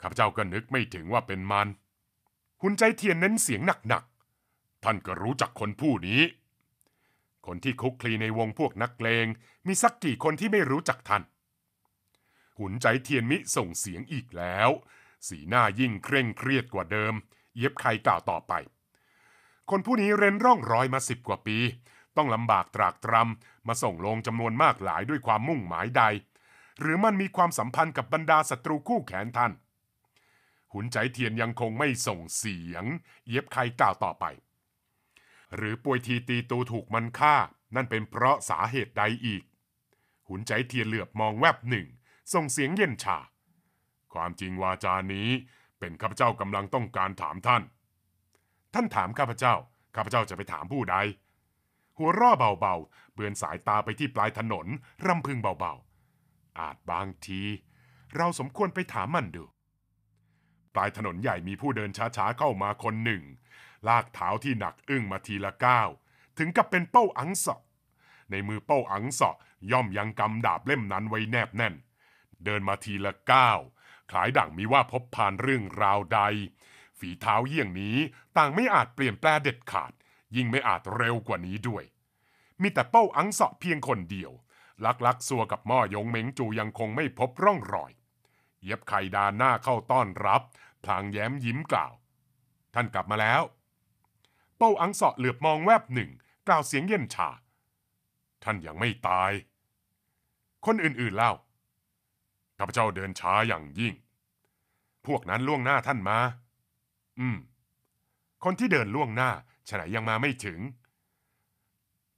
ข้าพเจ้าก็นึกไม่ถึงว่าเป็นมัน หุนใจเทียนเน้นเสียงหนักๆท่านก็รู้จักคนผู้นี้ คนที่คุกคลีในวงพวกนักเลง มีสักกี่คนที่ไม่รู้จักท่าน หุนใจเทียนมิส่งเสียงอีกแล้ว สีหน้ายิ่งเคร่งเครียดกว่าเดิมเย็บไข่กล่าวต่อไปคนผู้นี้เร้นร่องรอยมาสิบกว่าปี ต้องลำบากตรากตรำ มาส่งลงจำนวนมากหลายด้วยความมุ่งหมายใด หรือมันมีความสัมพันธ์กับบรรดาศัตรูคู่แขนท่าน หุนใจเทียนยังคงไม่ส่งเสียง เย็บใครกล่าวต่อไป หรือป่วยทีตีตูถูกมันฆ่า นั่นเป็นเพราะสาเหตุใดอีก หุนใจเทียนเหลือบมองแวบหนึ่ง ส่งเสียงเย็นชา ความจริงวาจานี้เป็นข้าพเจ้ากำลังต้องการถามท่านท่านถามข้าพเจ้า ข้าพเจ้าจะไปถามผู้ใด หัวร่อเบาๆ เบือนสายตาไปที่ปลายถนน รำพึงเบาๆ อาจบางทีเราสมควรไปถามมันดู ปลายถนนใหญ่มีผู้เดินช้าๆเข้ามาคนหนึ่ง ลากเท้าที่หนักอึ้งมาทีละก้าว ถึงกับเป็นเป้าอังสะในมือเป้าอังสะย่อมยังกำดาบเล่มนั้นไว้แนบแน่น เดินมาทีละก้าวขายดั่งมีว่าพบผ่านเรื่องราวใดฝีเท้าเยี่ยงนี้ต่างไม่อาจเปลี่ยนแปลเด็ดขาด ยิ่งไม่อาจเร็วกว่านี้ด้วย มีแต่เป้าอังเสาะเพียงคนเดียวลักลักซัวกับหม้อยงเม้งจูยังคงไม่พบร่องรอยเย็บไข่ดานหน้าเข้าต้อนรับพลางแย้มยิ้มกล่าว ท่านกลับมาแล้วเป้าอังเสาะเหลือบมองแวบหนึ่ง กล่าวเสียงเย็นชาท่านยังไม่ตาย คนอื่นๆเล่าข้าพเจ้าเดินช้าอย่างยิ่ง พวกนั้นล่วงหน้าท่านมาอืม คนที่เดินล่วงหน้าฉไหนยังมาไม่ถึง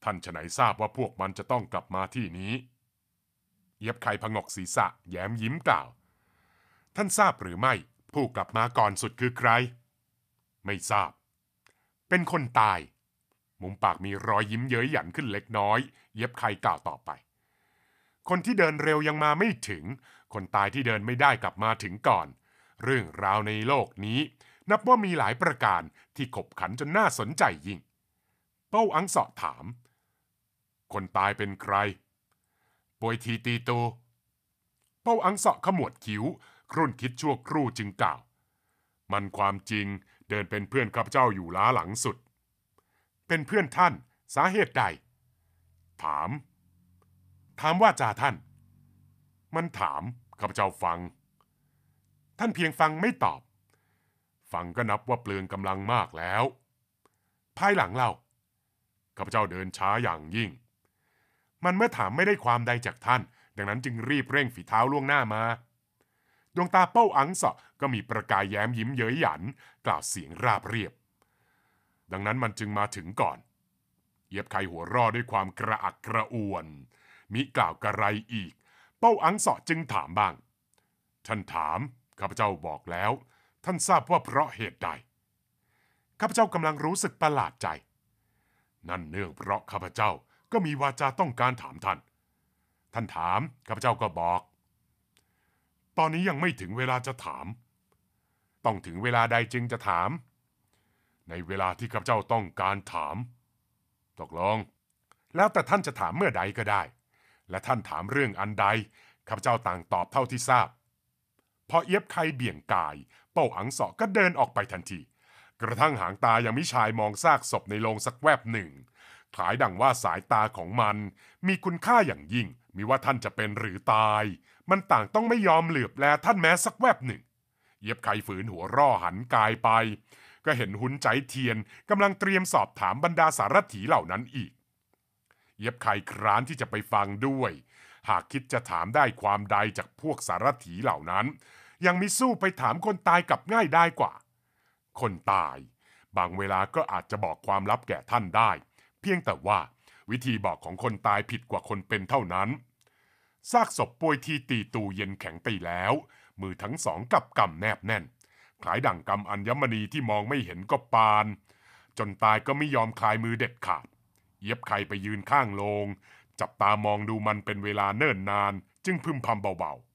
ท่านฉไหนทราบว่าพวกมันจะต้องกลับมาที่นี้ เย็บไข่พงกศีรษะ แย้มยิ้มกล่าว ท่านทราบหรือไม่ผู้กลับมาก่อนสุดคือใคร ไม่ทราบ เป็นคนตาย มุมปากมีรอยยิ้มเย้ยหยันขึ้นเล็กน้อย เย็บไข่กล่าวต่อไป คนที่เดินเร็วยังมาไม่ถึง คนตายที่เดินไม่ได้กลับมาถึงก่อน เรื่องราวในโลกนี้นับว่ามีหลายประการที่ขบขันจนน่าสนใจยิ่ง เป้าอังสาะถาม คนตายเป็นใครป่วยทีตีตูเป้าอังสาะขมวดคิ้วครุ่นคิดชั่วครู่จึงกล่าว มันความจริงเดินเป็นเพื่อนข้าพเจ้าอยู่ล้าหลังสุด เป็นเพื่อนท่าน สาเหตุใด ถาม ถามว่าจ่าท่าน มันถาม ข้าพเจ้าฟัง ท่านเพียงฟังไม่ตอบฟังก็นับว่าเปลืองกำลังมากแล้ว ภายหลังเราข้าพเจ้าเดินช้าอย่างยิ่ง มันเมื่อถามไม่ได้ความใดจากท่าน ดังนั้นจึงรีบเร่งฝีเท้าล่วงหน้ามา ดวงตาเป้าอังสะก็มีประกายแย้มยิ้มเย้ยหยัน กล่าวเสียงราบเรียบ ดังนั้นมันจึงมาถึงก่อน เย็บไขหัวรอด้วยความกระอักกระอ่วน มิกล่าวกระไรอีก เป้าอังสะจึงถามบ้าง ท่านถามข้าพเจ้าบอกแล้วท่านทราบว่าเพราะเหตุใดข้าพเจ้ากำลังรู้สึกประหลาดใจ นั่นเนื่องเพราะข้าพเจ้าก็มีวาจาต้องการถามท่านท่านถามข้าพเจ้าก็บอก ตอนนี้ยังไม่ถึงเวลาจะถาม ต้องถึงเวลาใดจึงจะถาม ในเวลาที่ข้าพเจ้าต้องการถาม ตกลงแล้วแต่ท่านจะถามเมื่อใดก็ได้ และท่านถามเรื่องอันใดข้าพเจ้าต่างตอบเท่าที่ทราบพอเอียบใครเบี่ยงกายเป้าอังสอก็เดินออกไปทันทีกระทั่งหางตายังมิชายมองซากศพในโลงสักแวบหนึ่งคล้ายดังว่าสายตาของมันมีคุณค่าอย่างยิ่งมิว่าท่านจะเป็นหรือตาย มันต่างต้องไม่ยอมเหลือบแล ท่านแม้สักแวบหนึ่งเย็บไขฝืนหัวร่อหันกายไป ก็เห็นหุนใจเทียนกำลังเตรียมสอบถามบรรดาสารถีเหล่านั้นอีกเย็บไขครานที่จะไปฟังด้วย หากคิดจะถามได้ความใดจากพวกสารถีเหล่านั้นยังมีสู้ไปถามคนตายกับง่ายได้กว่า คนตายบางเวลาก็อาจจะบอกความลับแก่ท่านได้ เพียงแต่ว่า วิธีบอกของคนตายผิดกว่าคนเป็นเท่านั้นซากศพป่วยที่ตีตูเย็นแข็งไปแล้ว มือทั้งสองกับกำแนบแน่นคลายดั่งกำอัญมณีที่มองไม่เห็นก็ปาน จนตายก็ไม่ยอมคลายมือเด็ดขาดเย็บใครไปยืนข้างโลง จับตามองดูมันเป็นเวลาเนิ่นนาน จึงพึมพำเบาๆ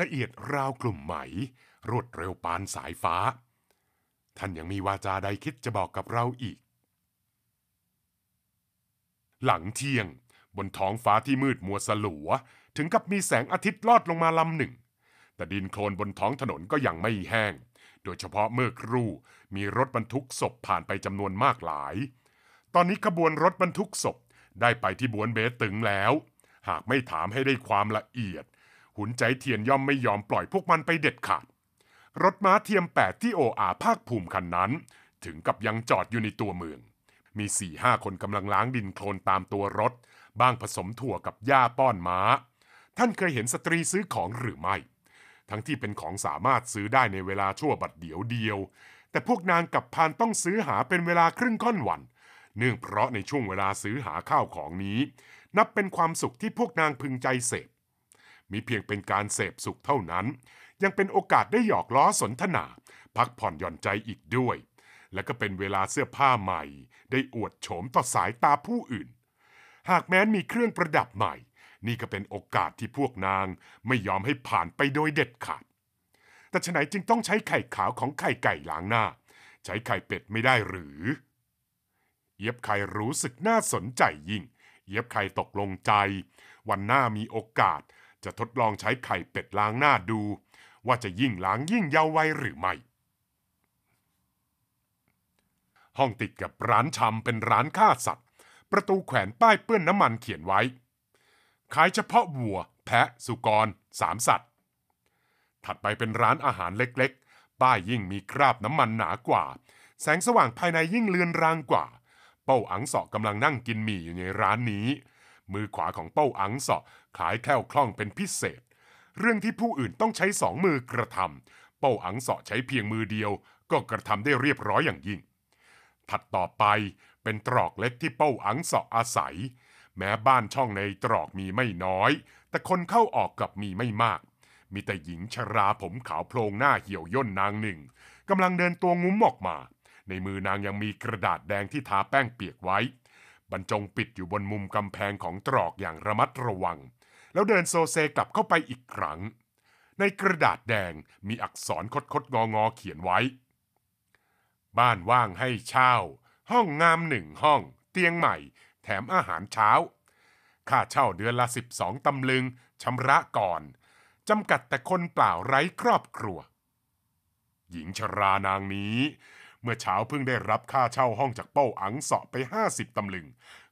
ละเอียดราวกลุ่มไหมรวดเร็วปานสายฟ้า ท่านยังมีวาจาใดคิดจะบอกกับเราอีก หลังเที่ยง บนท้องฟ้าที่มืดมัวสลัว ถึงกับมีแสงอาทิตย์ลอดลงมาลำหนึ่ง แต่ดินโคลนบนท้องถนนก็ยังไม่แห้ง โดยเฉพาะเมื่อครู่ มีรถบรรทุกศพผ่านไปจำนวนมากหลาย ตอนนี้ขบวนรถบรรทุกศพได้ไปที่บวนเบสตึงแล้ว หากไม่ถามให้ได้ความละเอียดหุนใจเทียนย่อมไม่ยอมปล่อยพวกมันไปเด็ดขาด รถม้าเทียมแปดที่โออาภาคภูมิคันนั้น ถึงกับยังจอดอยู่ในตัวเมือง มีสี่ห้าคนกำลังล้างดินโคลนตามตัวรถ บ้างผสมถั่วกับหญ้าป้อนม้า ท่านเคยเห็นสตรีซื้อของหรือไม่ ทั้งที่เป็นของสามารถซื้อได้ในเวลาชั่วบัดเดียวเดียว แต่พวกนางกับพานต้องซื้อหาเป็นเวลาครึ่งค่อนวัน เนื่องเพราะในช่วงเวลาซื้อหาข้าวของนี้ นับเป็นความสุขที่พวกนางพึงใจเสพมีเพียงเป็นการเสพสุขเท่านั้น ยังเป็นโอกาสได้หยอกล้อสนทนา พักผ่อนหย่อนใจอีกด้วย และก็เป็นเวลาเสื้อผ้าใหม่ ได้อวดโฉมต่อสายตาผู้อื่น หากแม้นมีเครื่องประดับใหม่ นี่ก็เป็นโอกาสที่พวกนาง ไม่ยอมให้ผ่านไปโดยเด็ดขาด แต่ฉไหนจึงต้องใช้ไข่ขาวของไข่ไก่ล้างหน้า ใช้ไข่เป็ดไม่ได้หรือ เย็บไข่รู้สึกน่าสนใจยิ่ง เย็บไข่ตกลงใจ วันหน้ามีโอกาสจะทดลองใช้ไข่เป็ดล้างหน้าดู ว่าจะยิ่งล้างยิ่งเยาว์ไวหรือไม่ห้องติดกับร้านชำเป็นร้านฆ่าสัตว์ ประตูแขวนป้ายเปื้อนน้ำมันเขียนไว้ขายเฉพาะวัว แพะสุกรสามสัตว์ ถัดไปเป็นร้านอาหารเล็กๆป้ายยิ่งมีคราบน้ำมันหนากว่า แสงสว่างภายในยิ่งเลือนรางกว่า เป้าอังเสาะกำลังนั่งกินหมี่อยู่ในร้านนี้มือขวาของเป้าอังสอะขายแคล่วคล่องเป็นพิเศษ เรื่องที่ผู้อื่นต้องใช้สองมือกระทำเป้าอังสอะใช้เพียงมือเดียวก็กระทำได้เรียบร้อยอย่างยิ่ง ถัดต่อไปเป็นตรอกเล็กที่เป้าอังสอะอาศัย แม้บ้านช่องในตรอกมีไม่น้อย แต่คนเข้าออกกับมีไม่มาก มีแต่หญิงชราผมขาวโพลงหน้าเหี่ยวย่นนางหนึ่งกำลังเดินตัวงุ้มออกมา ในมือนางยังมีกระดาษแดงที่ทาแป้งเปียกไว้บรจงปิดอยู่บนมุมกำแพงของตรอกอย่างระมัดระวัง แล้วเดินโซเซกลับเข้าไปอีกครั้ง ในกระดาษแดงมีอักษรคดคดงองอเขียนไว้ บ้านว่างให้เช่า ห้องงามหนึ่งห้องเตียงใหม่ แถมอาหารเช้าค่าเช่าเดือนละ12ตำลึง ชำระก่อน จำกัดแต่คนเปล่าไร้ครอบครัว หญิงชรานางนี้เมื่อเช้าเพิ่งได้รับค่าเช่าห้องจากเป้าอังเสาะไป 50ตำลึง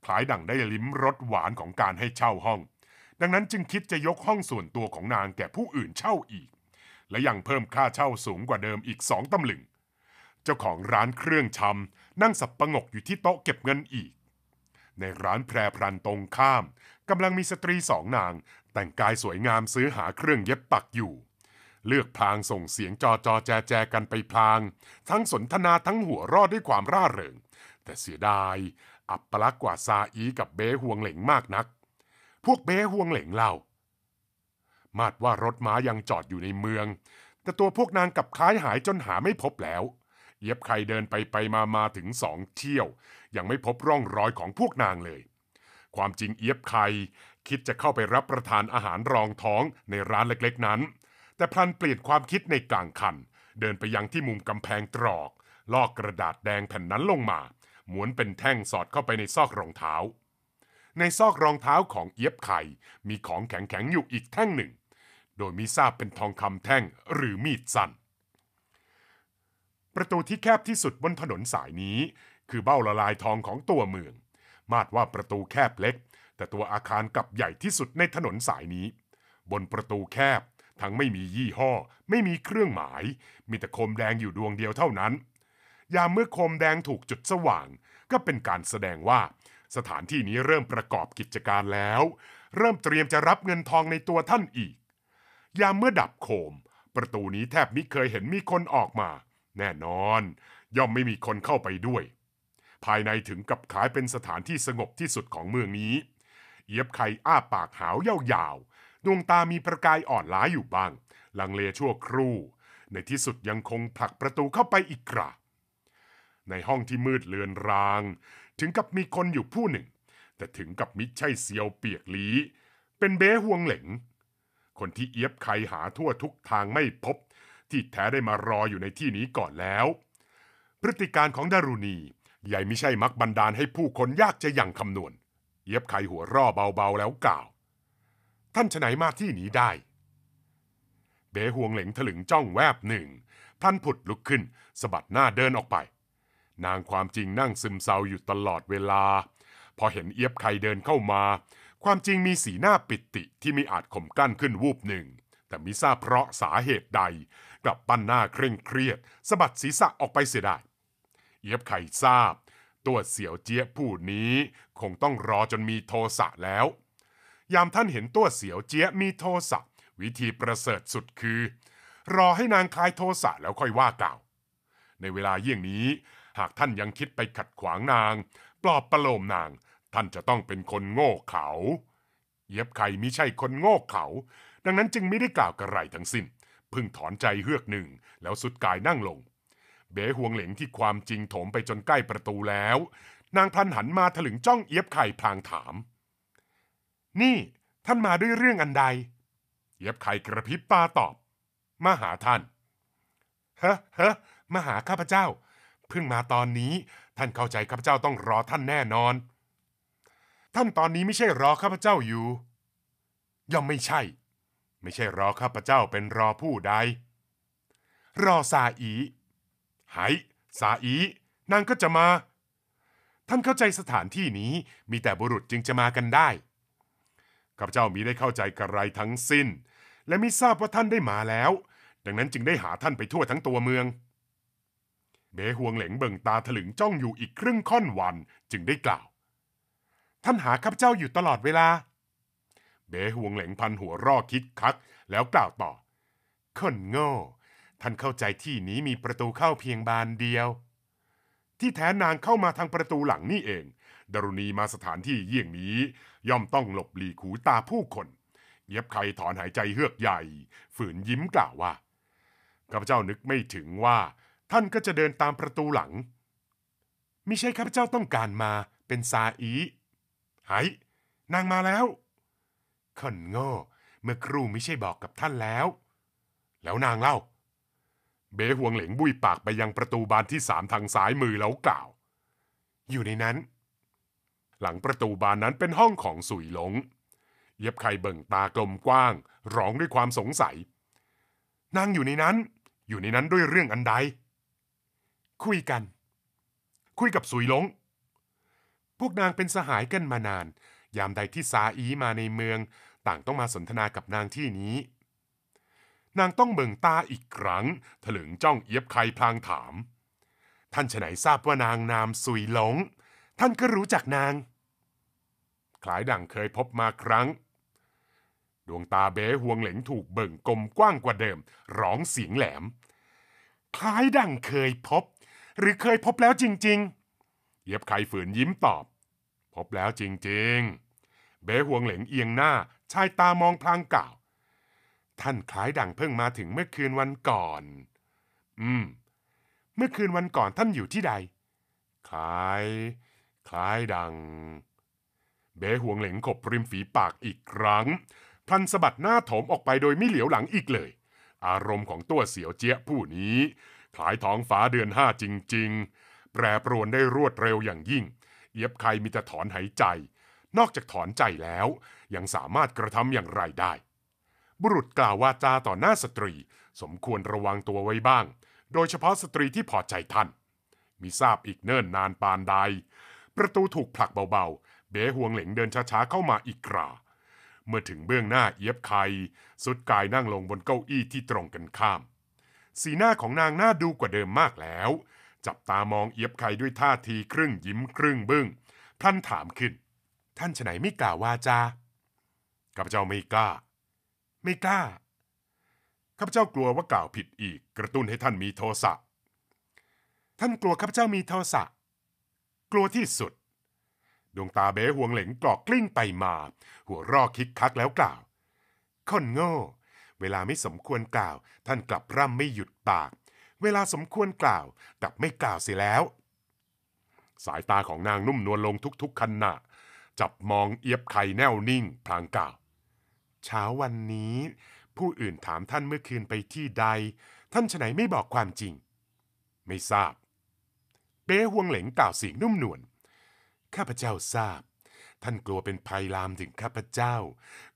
คล้ายดั่งได้ลิ้มรสหวานของการให้เช่าห้อง ดังนั้นจึงคิดจะยกห้องส่วนตัวของนางแก่ผู้อื่นเช่าอีก และยังเพิ่มค่าเช่าสูงกว่าเดิมอีกสองตำลึง เจ้าของร้านเครื่องชำนั่งสับประงกอยู่ที่โต๊ะเก็บเงินอีก ในร้านแพรพรันตรงข้ามกำลังมีสตรีสองนาง แต่งกายสวยงามซื้อหาเครื่องเย็บปักอยู่เลือกพลางส่งเสียงจอจอแจแจกันไปพลาง ทั้งสนทนาทั้งหัวรอดด้วยความร่าเริง แต่เสียดาย อับปลักกว่าซาอีกับเบ้ห่วงเหล่งมากนัก พวกเบ้ห่วงเหล่งเล่ามาดว่ารถม้ายังจอดอยู่ในเมือง แต่ตัวพวกนางกับคล้ายหายจนหาไม่พบแล้วเย็บใครเดินไปไปมามาถึงสองเที่ยว ยังไม่พบร่องรอยของพวกนางเลย ความจริงเอียบใคร คิดจะเข้าไปรับประทานอาหารรองท้องในร้านเล็กๆ นั้นแต่พลันเปลี่ยนความคิดในกลางคัน เดินไปยังที่มุมกำแพงตรอก ลอกกระดาษแดงแผ่นนั้นลงมาหมวนเป็นแท่งสอดเข้าไปในซอกรองเท้า ในซอกรองเท้าของเอียบไข่ มีของแข็งๆอยู่อีกแท่งหนึ่ง โดยมีทราบเป็นทองคำแท่งหรือมีดสั้น ประตูที่แคบที่สุดบนถนนสายนี้ คือเบ้าละลายทองของตัวเมือง มาดว่าประตูแคบเล็ก แต่ตัวอาคารกลับใหญ่ที่สุดในถนนสายนี้ บนประตูแคบทั้งไม่มียี่ห้อ ไม่มีเครื่องหมาย มีแต่โคมแดงอยู่ดวงเดียวเท่านั้น ยามเมื่อโคมแดงถูกจุดสว่าง ก็เป็นการแสดงว่า สถานที่นี้เริ่มประกอบกิจการแล้ว เริ่มเตรียมจะรับเงินทองในตัวท่านอีก ยามเมื่อดับโคม ประตูนี้แทบไม่เคยเห็นมีคนออกมา แน่นอนย่อมไม่มีคนเข้าไปด้วย ภายในถึงกับขายเป็นสถานที่สงบที่สุดของเมืองนี้เอียบไข่อ้าปากหาวยาวดวงตา มีประกายอ่อนล้าอยู่บ้าง ลังเลชั่วครู่ ในที่สุดยังคงผลักประตูเข้าไปอีกกระในห้องที่มืดเลือนราง ถึงกับมีคนอยู่ผู้หนึ่ง แต่ถึงกับมิใช่เซียวเปียกลี เป็นเบ้ห่วงเหล็งคนที่เอียบไขหาทั่วทุกทางไม่พบ ที่แท้ได้มารออยู่ในที่นี้ก่อนแล้ว พฤติการของดารุณีใหญ่ไม่ใช่มักบันดาลให้ผู้คนยากจะยังคำนวณเอียบไขหัวร่อเบาๆ แล้วกล่าวท่านฉนหยมาที่นี้ได้ เบ๋ห่วงเหลง ถลึงจ้องแวบหนึ่ง ท่านผุดลุกขึ้นสะบัดหน้าเดินออกไป นางความจริงนั่งซึมเศร้าอยู่ตลอดเวลา พอเห็นเอียบไข่เดินเข้ามา ความจริงมีสีหน้าปิติที่ไม่อาจข่มกั้นขึ้นวูบหนึ่ง แต่มิทราบเพราะสาเหตุใด กลับปั้นหน้าเคร่งเครียดสะบัดศีรษะออกไปเสียได้เอียบไข่ทราบตัวเสี่ยวเจี๊ยผู้นี้ คงต้องรอจนมีโทสะแล้วยามท่านเห็นตัวเสียวเจี๊ยมีโทสะวิธีประเสริฐสุดคือ รอให้นางคลายโทสะแล้วค่อยว่ากล่าว ในเวลาเยี่ยงนี้ หากท่านยังคิดไปขัดขวางนาง ปลอบประโลมนาง ท่านจะต้องเป็นคนโง่เขาเย็บไข่มิใช่คนโง่เขาดังนั้นจึงไม่ได้กล่าวกระไรทั้งสิ้นพึ่งถอนใจเฮือกหนึ่งแล้วสุดกายนั่งลง เบ๋ห่วงเหลงที่ความจริงโถมไปจนใกล้ประตูแล้ว นางพลันหันมาถลึงจ้องเย็บไข่พลางถามนี่ ท่านมาด้วยเรื่องอันใด เย็บไข่กระพริบตาตอบ มาหาท่านฮะฮะมาหาข้าพเจ้า เพิ่งมาตอนนี้ ท่านเข้าใจข้าพเจ้าต้องรอท่านแน่นอน ท่านตอนนี้ไม่ใช่รอข้าพเจ้าอยู่ย่อมไม่ใช่ ไม่ใช่รอข้าพเจ้าเป็นรอผู้ใด รอซาอีหายซาอีนางก็จะมา ท่านเข้าใจสถานที่นี้มีแต่บุรุษจึงจะมากันได้ข้าพเจ้ามีได้เข้าใจกระไรทั้งสิ้น และมิทราบว่าท่านได้มาแล้ว ดังนั้นจึงได้หาท่านไปทั่วทั้งตัวเมือง เบห่วงเหลงเบิ่งตาถลึงจ้องอยู่อีกครึ่งค่อนวันจึงได้กล่าว ท่านหาข้าพเจ้าอยู่ตลอดเวลา เบห่วงเหลงพันหัวรอคิดคักแล้วกล่าวต่อคนโง่ท่านเข้าใจที่นี้มีประตูเข้าเพียงบานเดียว ที่แท้นางเข้ามาทางประตูหลังนี่เองดารุณีมาสถานที่เยี่ยงนี้ย่อมต้องหลบหลีกหูตาผู้คน เย็บไครถอนหายใจเฮือกใหญ่ ฝืนยิ้มกล่าวว่า ข้าพเจ้านึกไม่ถึงว่า ท่านก็จะเดินตามประตูหลัง มิใช่ข้าพเจ้าต้องการมาเป็นซาอีหาย นางมาแล้วคนโง่เมื่อครูไม่ใช่บอกกับท่านแล้ว แล้วนางเล่า เบหวงเหลงบุยปากไปยังประตูบานที่สามทางซ้ายมือแล้วกล่าว อยู่ในนั้นหลังประตูบานนั้นเป็นห้องของสุยหลง เย็บไข่เบิ่งตากลมกว้าง ร้องด้วยความสงสัยนางอยู่ในนั้น อยู่ในนั้นด้วยเรื่องอันใด คุยกัน คุยกับสุยหลง พวกนางเป็นสหายกันมานาน ยามใดที่ซาอีมาในเมือง ต่างต้องมาสนทนากับนางที่นี้ นางต้องเบิ่งตาอีกครั้งถลึงจ้องเย็บไข่พลางถาม ท่านฉไหนทราบว่านางนามสุยหลง ท่านก็รู้จักนางคล้ายดั่งเคยพบมาครั้ง ดวงตาเบ้ห่วงเหลงถูกเบิ่งกลมกว้างกว่าเดิม ร้องเสียงแหลม คล้ายดั่งเคยพบ หรือเคยพบแล้วจริง ๆ เย็บไข่ฝืนยิ้มตอบ พบแล้วจริงๆ เบ้ห่วงเหลงเอียงหน้าชายตามองพลางกล่าว ท่านคล้ายดั่งเพิ่งมาถึงเมื่อคืนวันก่อน อืม เมื่อคืนวันก่อนท่านอยู่ที่ใดคล้าย คล้ายดังเบ้ห่วงเหลงขบริมฝีปากอีกครั้งพลันสะบัดหน้าโถมออกไปโดยไม่เหลียวหลังอีกเลย อารมณ์ของตัวเสียวเจี๊ยผู้นี้คล้ายท้องฟ้าเดือนห้าจริง ๆ แปรปรวนได้รวดเร็วอย่างยิ่ง เอียบใครมีแต่ถอนหายใจ นอกจากถอนใจแล้ว ยังสามารถกระทำอย่างไรได้ บุรุษกล่าววาจาต่อหน้าสตรีสมควรระวังตัวไว้บ้าง โดยเฉพาะสตรีที่พอใจท่านมิทราบอีกเนิ่นนานปานใด ประตูถูกผลักเบาเบ๋ห่วงเหลงเดินช้าๆเข้ามาอีกคราเมื่อถึงเบื้องหน้าเอียบไข่สุดกายนั่งลงบนเก้าอี้ที่ตรงกันข้าม สีหน้าของนางน่าดูกว่าเดิมมากแล้ว จับตามองเอียบไข่ด้วยท่าทีครึ่งยิ้มครึ่งบึง้ง ท่านถามขึ้นท่านฉไหนไม่กล่าววาจาข้าพเจ้า ไม่กล้าไม่กล้าข้าพเจ้ากลัวว่ากล่าวผิดอีก กระตุ้นให้ท่านมีโทสะท่านกลัวข้าพเจ้ามีโทสะกลัวที่สุดดวงตาเบ้ห่วงเหลงกรอกกลิ้งไปมา หัวรอกคิกคักแล้วกล่าวคนโง่เวลาไม่สมควรกล่าว ท่านกลับร่ำไม่หยุดปาก เวลาสมควรกล่าว กลับไม่กล่าวเสียแล้ว สายตาของนางนุ่มนวลลงทุก ๆขณะจับมองเอียบไข่แน่วนิ่ง พลางกล่าว เช้าวันนี้ ผู้อื่นถามท่านเมื่อคืนไปที่ใด ท่านฉไหนไม่บอกความจริง ไม่ทราบเบ้ห่วงเหลงกล่าวเสียงนุ่มนวลข้าพเจ้าทราบท่านกลัวเป็นภัยลามถึงข้าพเจ้า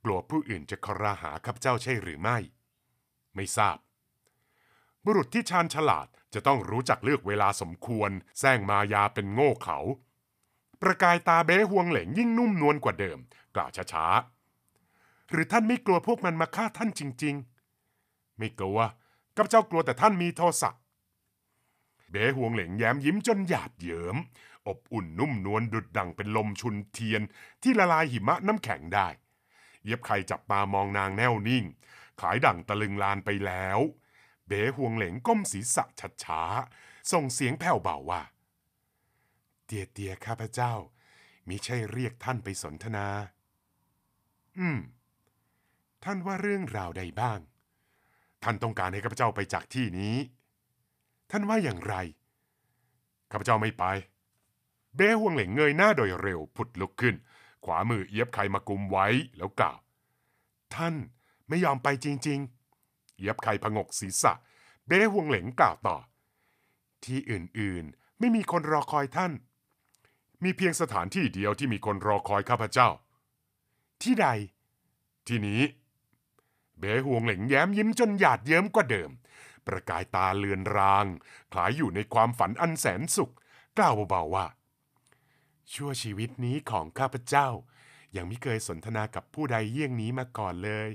กลัวผู้อื่นจะคราหาข้าพเจ้าใช่หรือไม่ ไม่ทราบ บุรุษที่ชาญฉลาดจะต้องรู้จักเลือกเวลาสมควรแซงมายาเป็นโง่เขา ประกายตาเบ้ห่วงเหลงยิ่งนุ่มนวลกว่าเดิมกล่าวช้าๆหรือท่านไม่กลัวพวกมันมาฆ่าท่านจริง ๆ ไม่กลัวข้าพเจ้ากลัวแต่ท่านมีโทสะเบ้ห่วงเหลงแย้มยิ้มจนหยาดเยิม้มอบอุ่นนุ่มนวลดุดดังเป็นลมชุนเทียน ที่ละลายหิมะน้ำแข็งได้ เย็บไข่จับตามองนางแน่วนิ่ง ขายดั่งตะลึงลานไปแล้ว เบ๋ห่วงเหลงก้มศีรษะชัดช้าส่งเสียงแผ่วเบาว่า เตียเตียข้าพเจ้ามิใช่เรียกท่านไปสนทนา อืม ท่านว่าเรื่องราวใดบ้าง ท่านต้องการให้ข้าพเจ้าไปจากที่นี้ ท่านว่าอย่างไรข้าพเจ้าไม่ไปเบ้ห่วงเหล่งเงยหน้าโดยเร็วผุดลุกขึ้น ขวามือเอียบไข่มากุมไว้แล้วกล่าว ท่านไม่ยอมไปจริง ๆเอียบไข่พงกศีรษะเบ้ห่วงเหล่งกล่าวต่อ ที่อื่น ๆไม่มีคนรอคอยท่าน มีเพียงสถานที่เดียวที่มีคนรอคอยข้าพเจ้า ที่ใด ที่นี้ เบ้ห่วงเหล่งแย้มยิ้มจนหยาดเยิ้มกว่าเดิม ประกายตาเลือนรางคล้ายอยู่ในความฝันอันแสนสุขกล่าวเบาๆว่าชั่วชีวิตนี้ของข้าพเจ้า ยังไม่เคยสนทนากับผู้ใดเยี่ยงนี้มาก่อนเลย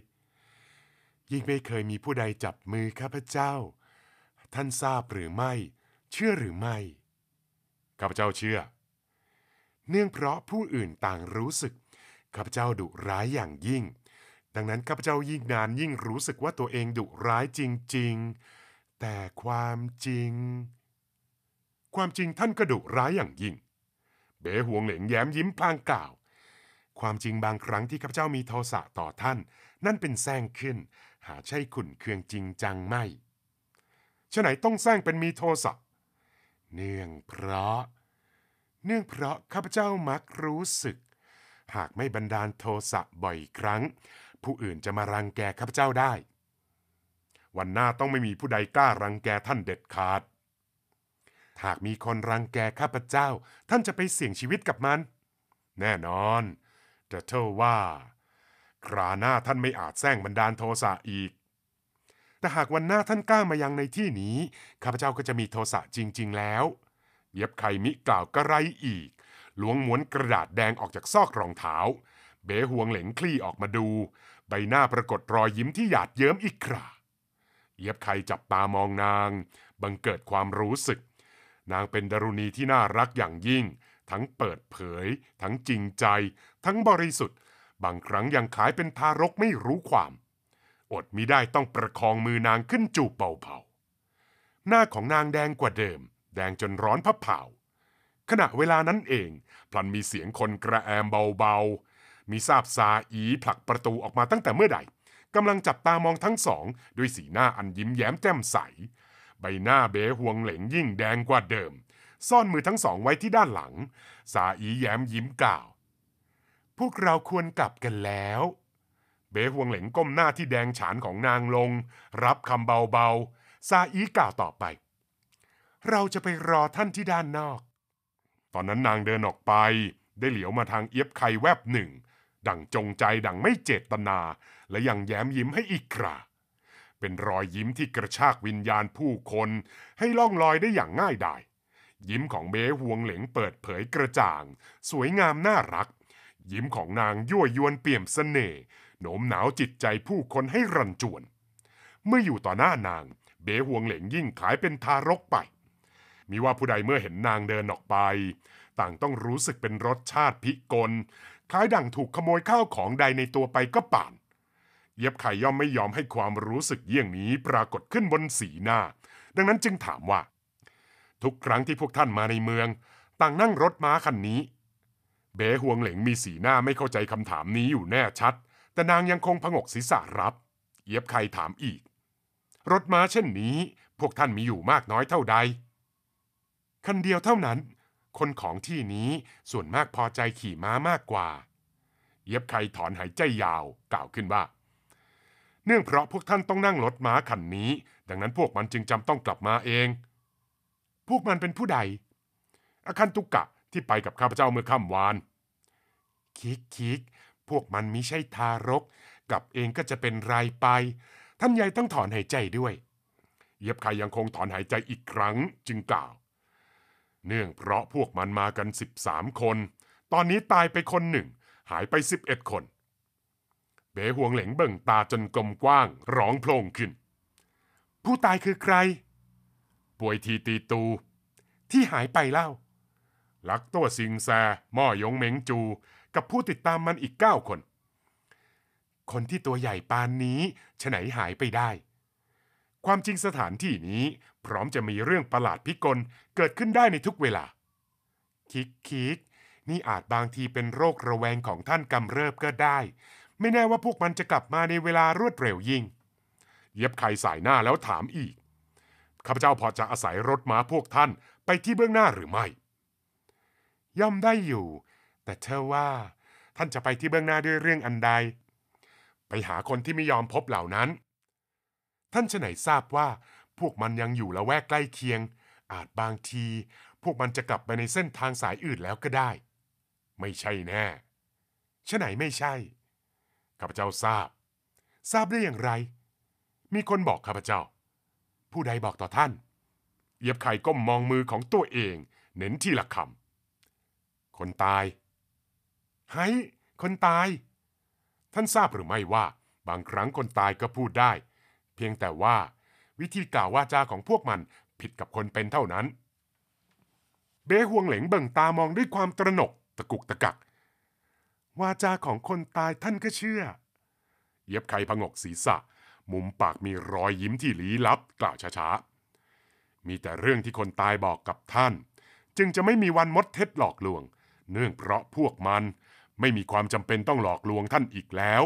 ยิ่งไม่เคยมีผู้ใดจับมือข้าพเจ้า ท่านทราบหรือไม่ เชื่อหรือไม่ ข้าพเจ้าเชื่อ เนื่องเพราะผู้อื่นต่างรู้สึก ข้าพเจ้าดุร้ายอย่างยิ่ง ดังนั้นข้าพเจ้ายิ่งนานยิ่งรู้สึกว่าตัวเองดุร้ายจริง ๆ แต่ความจริง ความจริงท่านก็ดุร้ายอย่างยิ่งเบ๋หวงเหลงแย้มยิ้มพลางกล่าว ความจริงบางครั้งที่ข้าพเจ้ามีโทสะต่อท่าน นั่นเป็นแซงขึ้นหาใช่ขุนเคืองจริงจังไม่ฉไหนต้องแซงเป็นมีโทสะเนื่องเพราะ เนื่องเพราะข้าพเจ้ามักรู้สึก หากไม่บันดาลโทสะบ่อยครั้ง ผู้อื่นจะมารังแกข้าพเจ้าได้ วันหน้าต้องไม่มีผู้ใดกล้ารังแกท่านเด็ดขาดหากมีคนรังแก ข้าพเจ้าท่านจะไปเสี่ยงชีวิตกับมัน แน่นอนแต่เท่าว่าคราหน้าท่านไม่อาจแซงบันดาลโทสะอีก แต่หากวันหน้าท่านกล้ามายังในที่นี้ ข้าพเจ้าก็จะมีโทสะจริง ๆแล้ว เย็บไขมิกล่าวกระไรอีกหลวงมวนกระดาษแดงออกจากซอกรองเท้าเบ๋หวงเหลงคลี่ออกมาดู ใบหน้าปรากฏรอยยิ้มที่หยาดเยิ้มอีกคราเย็บไขจับตามองนาง บังเกิดความรู้สึกนางเป็นดารุณีที่น่ารักอย่างยิ่ง ทั้งเปิดเผย ทั้งจริงใจ ทั้งบริสุทธิ์ บางครั้งยังขายเป็นทารกไม่รู้ความ อดมิได้ต้องประคองมือนางขึ้นจูบเบาๆ หน้าของนางแดงกว่าเดิม แดงจนร้อนพับเผาขณะเวลานั้นเองพลันมีเสียงคนกระแอมเบา ๆ มีทราบซาอี ผลักประตูออกมาตั้งแต่เมื่อใด กำลังจับตามองทั้งสอง ด้วยสีหน้าอันยิ้มแย้มแจ่มใสใบหน้าเบ๋ห่วงเหลงยิ่งแดงกว่าเดิม ซ่อนมือทั้งสองไว้ที่ด้านหลัง สาอีแย้มยิ้มกล่าว พวกเราควรกลับกันแล้ว เบ๋ห่วงเหลงก้มหน้าที่แดงฉานของนางลง รับคำเบาๆซาอีกล่าวต่อไป เราจะไปรอท่านที่ด้านนอก ตอนนั้นนางเดินออกไป ได้เหลียวมาทางเอียบไข่แวบหนึ่ง ดังจงใจดังไม่เจตนา และยังแย้มยิ้มให้อีกคราเป็นรอยยิ้มที่กระชากวิญญาณผู้คนให้ล่องลอยได้อย่างง่ายดายยิ้มของเบ้ห่วงเหลงเปิดเผยกระจ่าง สวยงามน่ารัก ยิ้มของนางยั่วยวนเปี่ยมสเสน่ห์โน้มหนาวจิตใจผู้คนให้รันจวน เมื่ออยู่ต่อหน้านาง เบ้ห่วงเหลงยิ่งขายเป็นทารกไป มีว่าผู้ใดเมื่อเห็นนางเดินออกไป ต่างต้องรู้สึกเป็นรสชาติพิกลคล้ายดั่งถูกขโมยข้าวของใดในตัวไปก็ป่านเย็บไข่ย่อมไม่ยอมให้ความรู้สึกเยี่ยงนี้ ปรากฏขึ้นบนสีหน้า ดังนั้นจึงถามว่า ทุกครั้งที่พวกท่านมาในเมือง ต่างนั่งรถม้าคันนี้ เบ๋หวงเหลงมีสีหน้าไม่เข้าใจคำถามนี้อยู่แน่ชัด แต่นางยังคงผงกศีรษะรับ เย็บไข่ถามอีก รถม้าเช่นนี้ พวกท่านมีอยู่มากน้อยเท่าใดคันเดียวเท่านั้น คนของที่นี้ส่วนมากพอใจขี่ม้ามากกว่า เย็บไข่ถอนหายใจยาว กล่าวขึ้นว่าเนื่องเพราะพวกท่านต้องนั่งรถม้าคันนี้ ดังนั้นพวกมันจึงจำต้องกลับมาเอง พวกมันเป็นผู้ใด อาคันตุกะที่ไปกับข้าพเจ้าเมื่อค่ำวานคิกคิกพวกมันมิใช่ทารกกลับเองก็จะเป็นรายไป ท่านใหญ่ต้องถอนหายใจด้วย เย็บคขยยังคงถอนหายใจอีกครั้งจึงกล่าว เนื่องเพราะพวกมันมากัน 13 คน ตอนนี้ตายไปคนหนึ่ง หายไป 11คนเบ๋ห่วงเหลงเบิ่งตาจนกลมกว้างร้องโพลงขึ้น ผู้ตายคือใคร ป่วยทีตีตู ที่หายไปเล่า ลักตัวสิงแซม่อยงเหมงจู กับผู้ติดตามมันอีกเก้าคน คนที่ตัวใหญ่ปานนี้ฉไหนหายไปได้ ความจริงสถานที่นี้ พร้อมจะมีเรื่องประหลาดพิกล เกิดขึ้นได้ในทุกเวลา คิกคิกนี่อาจบางทีเป็นโรคระแวงของท่านกำเริบก็ได้ไม่แน่ว่าพวกมันจะกลับมาในเวลารวดเร็วยิ่ง เย็บไข่สายหน้าแล้วถามอีก ข้าพเจ้าพอจะอาศัยรถม้าพวกท่านไปที่เบื้องหน้าหรือไม่ ย่อมได้อยู่ แต่เธอว่า ท่านจะไปที่เบื้องหน้าด้วยเรื่องอันใด ไปหาคนที่ไม่ยอมพบเหล่านั้น ท่านจะไหนทราบว่า พวกมันยังอยู่ละแวกใกล้เคียง อาจบางที พวกมันจะกลับไปในเส้นทางสายอื่นแล้วก็ได้ ไม่ใช่แน่ชะไหนไม่ใช่ข้าพเจ้าทราบ ทราบได้อย่างไร มีคนบอกข้าพเจ้า ผู้ใดบอกต่อท่าน เย็บไข่ก้มมองมือของตัวเอง เน้นที่หลักคำ คนตายเฮคนตาย ท่านทราบหรือไม่ว่า บางครั้งคนตายก็พูดได้ เพียงแต่ว่า วิธีกล่าววาจาของพวกมันผิดกับคนเป็นเท่านั้น เบ้ฮวงเหลงเบิ่งตามองด้วยความตระหนกตะกุกตะกักวาจาของคนตายท่านก็เชื่อ เย็บไข่พงกศีรษะมุมปากมีรอยยิ้มที่ลี้ลับกล่าวช้าๆ มีแต่เรื่องที่คนตายบอกกับท่าน จึงจะไม่มีวันมดเท็จหลอกลวง เนื่องเพราะพวกมัน ไม่มีความจำเป็นต้องหลอกลวงท่านอีกแล้ว